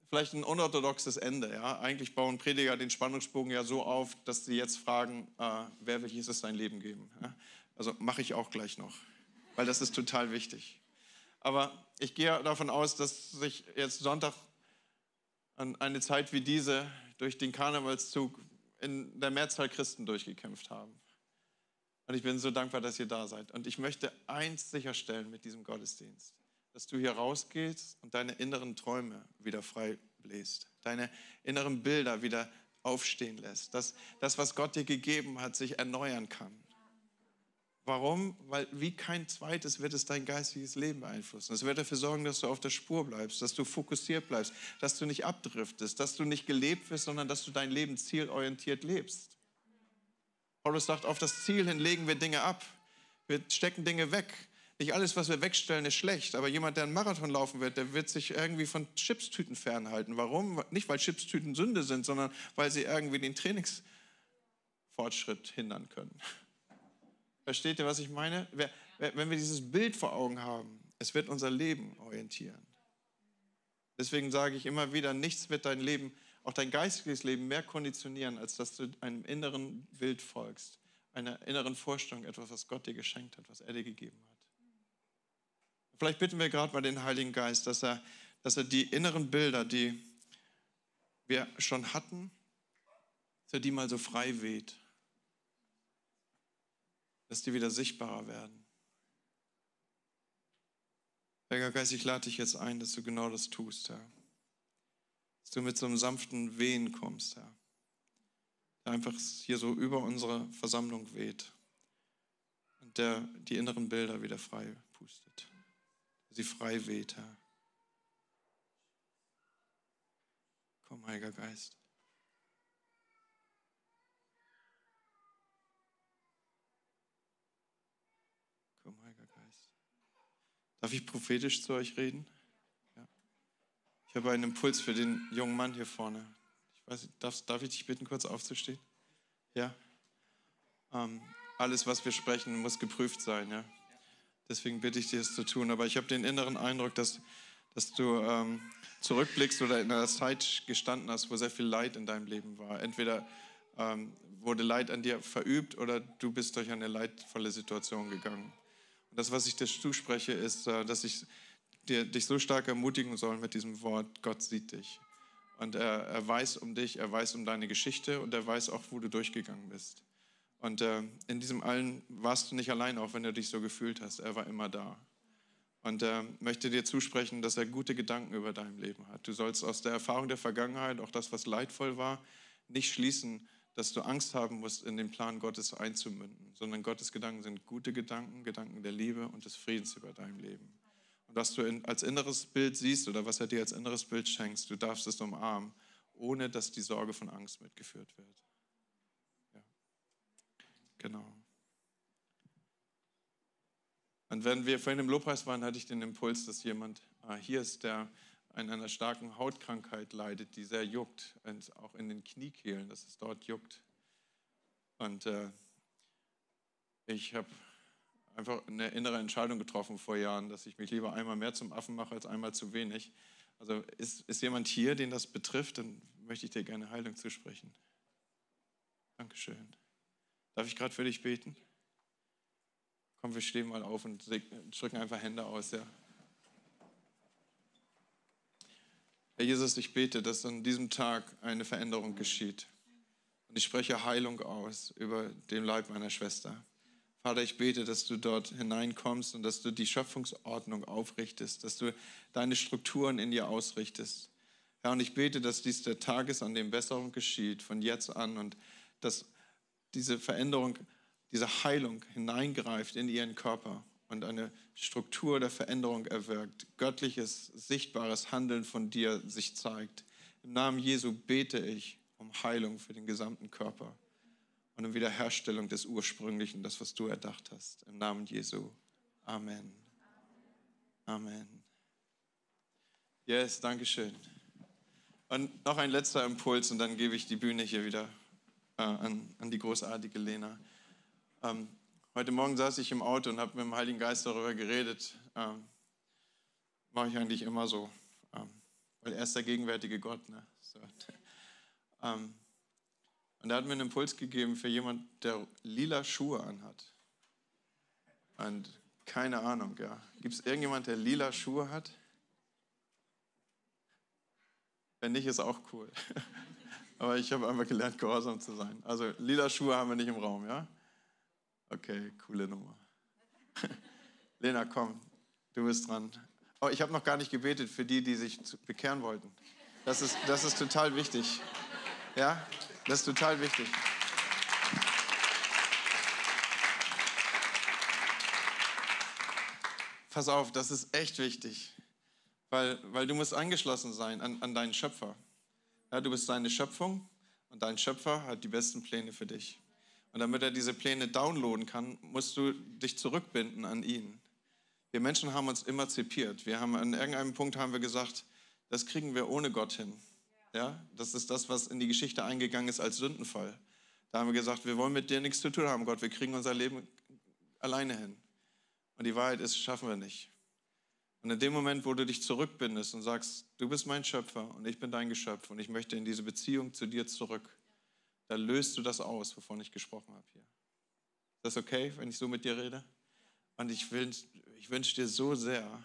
vielleicht ein unorthodoxes Ende. Ja? Eigentlich bauen Prediger den Spannungsbogen ja so auf, dass sie jetzt fragen, äh, wer will Jesus sein Leben geben? Ja? Also mache ich auch gleich noch, weil das ist total wichtig. Aber ich gehe davon aus, dass sich jetzt Sonntag an eine Zeit wie diese durch den Karnevalszug in der Mehrzahl Christen durchgekämpft haben. Und ich bin so dankbar, dass ihr da seid. Und ich möchte eins sicherstellen mit diesem Gottesdienst, dass du hier rausgehst und deine inneren Träume wieder frei bläst, deine inneren Bilder wieder aufstehen lässt, dass das, was Gott dir gegeben hat, sich erneuern kann. Warum? Weil wie kein zweites wird es dein geistiges Leben beeinflussen. Es wird dafür sorgen, dass du auf der Spur bleibst, dass du fokussiert bleibst, dass du nicht abdriftest, dass du nicht gelebt wirst, sondern dass du dein Leben zielorientiert lebst. Paulus sagt, auf das Ziel hin legen wir Dinge ab. Wir stecken Dinge weg. Nicht alles, was wir wegstellen, ist schlecht, aber jemand, der einen Marathon laufen wird, der wird sich irgendwie von Chipstüten fernhalten. Warum? Nicht, weil Chipstüten Sünde sind, sondern weil sie irgendwie den Trainingsfortschritt hindern können. Versteht ihr, was ich meine? Wenn wir dieses Bild vor Augen haben, es wird unser Leben orientieren. Deswegen sage ich immer wieder, nichts wird dein Leben orientieren auch dein geistiges Leben mehr konditionieren, als dass du einem inneren Bild folgst, einer inneren Vorstellung, etwas, was Gott dir geschenkt hat, was er dir gegeben hat. Vielleicht bitten wir gerade mal den Heiligen Geist, dass er, dass er die inneren Bilder, die wir schon hatten, dass er die mal so frei weht, dass die wieder sichtbarer werden. Herr Geist, ich lade dich jetzt ein, dass du genau das tust, Herr. Ja dass du mit so einem sanften Wehen kommst, Herr. Der einfach hier so über unsere Versammlung weht und der die inneren Bilder wieder frei pustet. Sie frei weht, Herr. Komm, Heiliger Geist. Komm, Heiliger Geist. Darf ich prophetisch zu euch reden? Ich habe einen Impuls für den jungen Mann hier vorne. Ich weiß, darf, darf ich dich bitten, kurz aufzustehen? Ja. Ähm, alles, was wir sprechen, muss geprüft sein. Ja? Deswegen bitte ich dir, es zu tun. Aber ich habe den inneren Eindruck, dass, dass du ähm, zurückblickst oder in einer Zeit gestanden hast, wo sehr viel Leid in deinem Leben war. Entweder ähm, wurde Leid an dir verübt oder du bist durch eine leidvolle Situation gegangen. Und das, was ich dir zuspreche, ist, äh, dass ich dir, dich so stark ermutigen sollen mit diesem Wort, Gott sieht dich. Und er, er weiß um dich, er weiß um deine Geschichte und er weiß auch, wo du durchgegangen bist. Und äh, in diesem allen warst du nicht allein, auch wenn du dich so gefühlt hast. Er war immer da. Und äh, möchte dir zusprechen, dass er gute Gedanken über dein Leben hat. Du sollst aus der Erfahrung der Vergangenheit, auch das, was leidvoll war, nicht schließen, dass du Angst haben musst, in den Plan Gottes einzumünden, sondern Gottes Gedanken sind gute Gedanken, Gedanken der Liebe und des Friedens über dein Leben. Und was du in, als inneres Bild siehst oder was er dir als inneres Bild schenkt, du darfst es umarmen, ohne dass die Sorge von Angst mitgeführt wird. Ja. Genau. Und wenn wir vorhin im Lobpreis waren, hatte ich den Impuls, dass jemand äh, hier ist, der an einer starken Hautkrankheit leidet, die sehr juckt, und auch in den Kniekehlen, dass es dort juckt. Und äh, ich habe einfach eine innere Entscheidung getroffen vor Jahren, dass ich mich lieber einmal mehr zum Affen mache als einmal zu wenig. Also ist, ist jemand hier, den das betrifft, dann möchte ich dir gerne Heilung zusprechen. Dankeschön. Darf ich gerade für dich beten? Komm, wir stehen mal auf und drücken einfach Hände aus, ja. Herr Jesus, ich bete, dass an diesem Tag eine Veränderung geschieht. Und ich spreche Heilung aus über den Leib meiner Schwester. Vater, ich bete, dass du dort hineinkommst und dass du die Schöpfungsordnung aufrichtest, dass du deine Strukturen in dir ausrichtest. Herr, ja, und ich bete, dass dies der Tag ist, an dem Besserung geschieht, von jetzt an und dass diese Veränderung, diese Heilung hineingreift in ihren Körper und eine Struktur der Veränderung erwirkt. Göttliches, sichtbares Handeln von dir sich zeigt. Im Namen Jesu bete ich um Heilung für den gesamten Körper und um Wiederherstellung des Ursprünglichen, das, was du erdacht hast. Im Namen Jesu. Amen. Amen. Yes, Dankeschön. Und noch ein letzter Impuls und dann gebe ich die Bühne hier wieder äh, an, an, die großartige Lena. Ähm, heute Morgen saß ich im Auto und habe mit dem Heiligen Geist darüber geredet. Ähm, Mache ich eigentlich immer so, ähm, weil er ist der gegenwärtige Gott. Ne? So. Ähm, und er hat mir einen Impuls gegeben für jemanden, der lila Schuhe anhat. Und keine Ahnung, ja. Gibt es irgendjemand, der lila Schuhe hat? Wenn nicht, ist auch cool. Aber ich habe einfach gelernt, gehorsam zu sein. Also lila Schuhe haben wir nicht im Raum, ja? Okay, coole Nummer. Lena, komm, du bist dran. Oh, ich habe noch gar nicht gebetet für die, die sich bekehren wollten. Das ist, das ist total wichtig. Ja? Das ist total wichtig. Pass auf, das ist echt wichtig, weil, weil du musst angeschlossen sein an, an deinen Schöpfer. Ja, du bist seine Schöpfung und dein Schöpfer hat die besten Pläne für dich. Und damit er diese Pläne downloaden kann, musst du dich zurückbinden an ihn. Wir Menschen haben uns immer zipiert. Wir haben an irgendeinem Punkt haben wir gesagt, das kriegen wir ohne Gott hin. Ja, das ist das, was in die Geschichte eingegangen ist als Sündenfall. Da haben wir gesagt, wir wollen mit dir nichts zu tun haben, Gott, wir kriegen unser Leben alleine hin. Und die Wahrheit ist, schaffen wir nicht. Und in dem Moment, wo du dich zurückbindest und sagst, du bist mein Schöpfer und ich bin dein Geschöpf und ich möchte in diese Beziehung zu dir zurück, da löst du das aus, wovon ich gesprochen habe hier. Ist das okay, wenn ich so mit dir rede? Und ich, ich wünsche dir so sehr,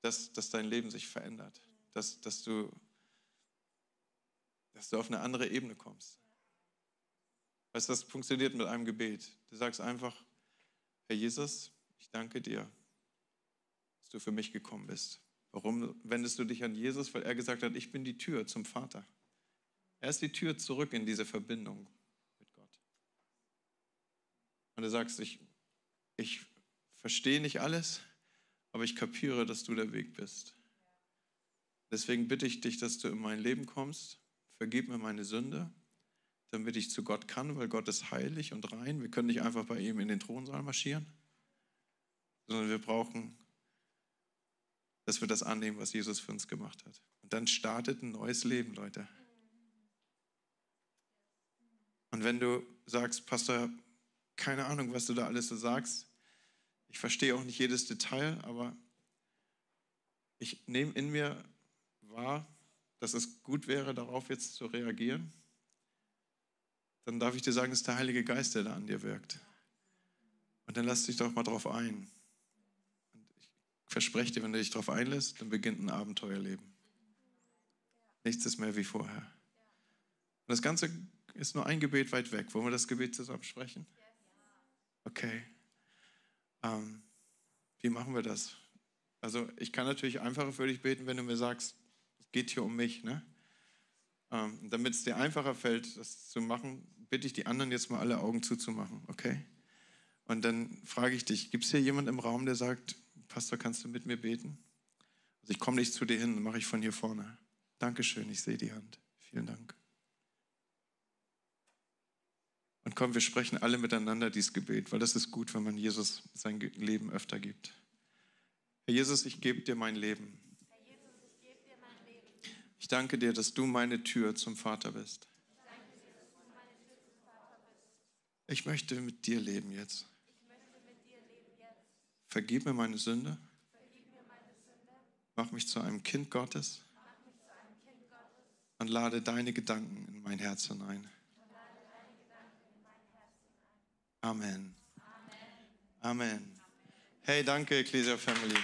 dass, dass dein Leben sich verändert, dass, dass du dass du auf eine andere Ebene kommst. Weißt du, das funktioniert mit einem Gebet. Du sagst einfach, Herr Jesus, ich danke dir, dass du für mich gekommen bist. Warum wendest du dich an Jesus? Weil er gesagt hat, ich bin die Tür zum Vater. Er ist die Tür zurück in diese Verbindung mit Gott. Und du sagst, ich, ich verstehe nicht alles, aber ich kapiere, dass du der Weg bist. Deswegen bitte ich dich, dass du in mein Leben kommst vergib mir meine Sünde, damit ich zu Gott kann, weil Gott ist heilig und rein. Wir können nicht einfach bei ihm in den Thronsaal marschieren, sondern wir brauchen, dass wir das annehmen, was Jesus für uns gemacht hat. Und dann startet ein neues Leben, Leute. Und wenn du sagst, Pastor, keine Ahnung, was du da alles so sagst, ich verstehe auch nicht jedes Detail, aber ich nehme in mir wahr, dass es gut wäre, darauf jetzt zu reagieren, dann darf ich dir sagen, es ist der Heilige Geist, der da an dir wirkt. Und dann lass dich doch mal drauf ein. Und ich verspreche dir, wenn du dich drauf einlässt, dann beginnt ein Abenteuerleben. Nichts ist mehr wie vorher. Und das Ganze ist nur ein Gebet weit weg. Wollen wir das Gebet zusammen sprechen? Okay. Ähm, wie machen wir das? Also ich kann natürlich einfacher für dich beten, wenn du mir sagst, geht hier um mich. Ne? Ähm, Damit es dir einfacher fällt, das zu machen, bitte ich die anderen jetzt mal alle Augen zuzumachen, okay? Und dann frage ich dich, gibt es hier jemand im Raum, der sagt, Pastor, kannst du mit mir beten? Also ich komme nicht zu dir hin, mache ich von hier vorne. Dankeschön, ich sehe die Hand. Vielen Dank. Und komm, wir sprechen alle miteinander dieses Gebet, weil das ist gut, wenn man Jesus sein Leben öfter gibt. Herr Jesus, ich gebe dir mein Leben. Ich danke dir, dass du meine Tür zum Vater bist. Ich möchte mit dir leben jetzt. Vergib mir meine Sünde. Mach mich zu einem Kind Gottes. Und lade deine Gedanken in mein Herz hinein. Amen. Amen. Hey, danke, Ecclesia Family.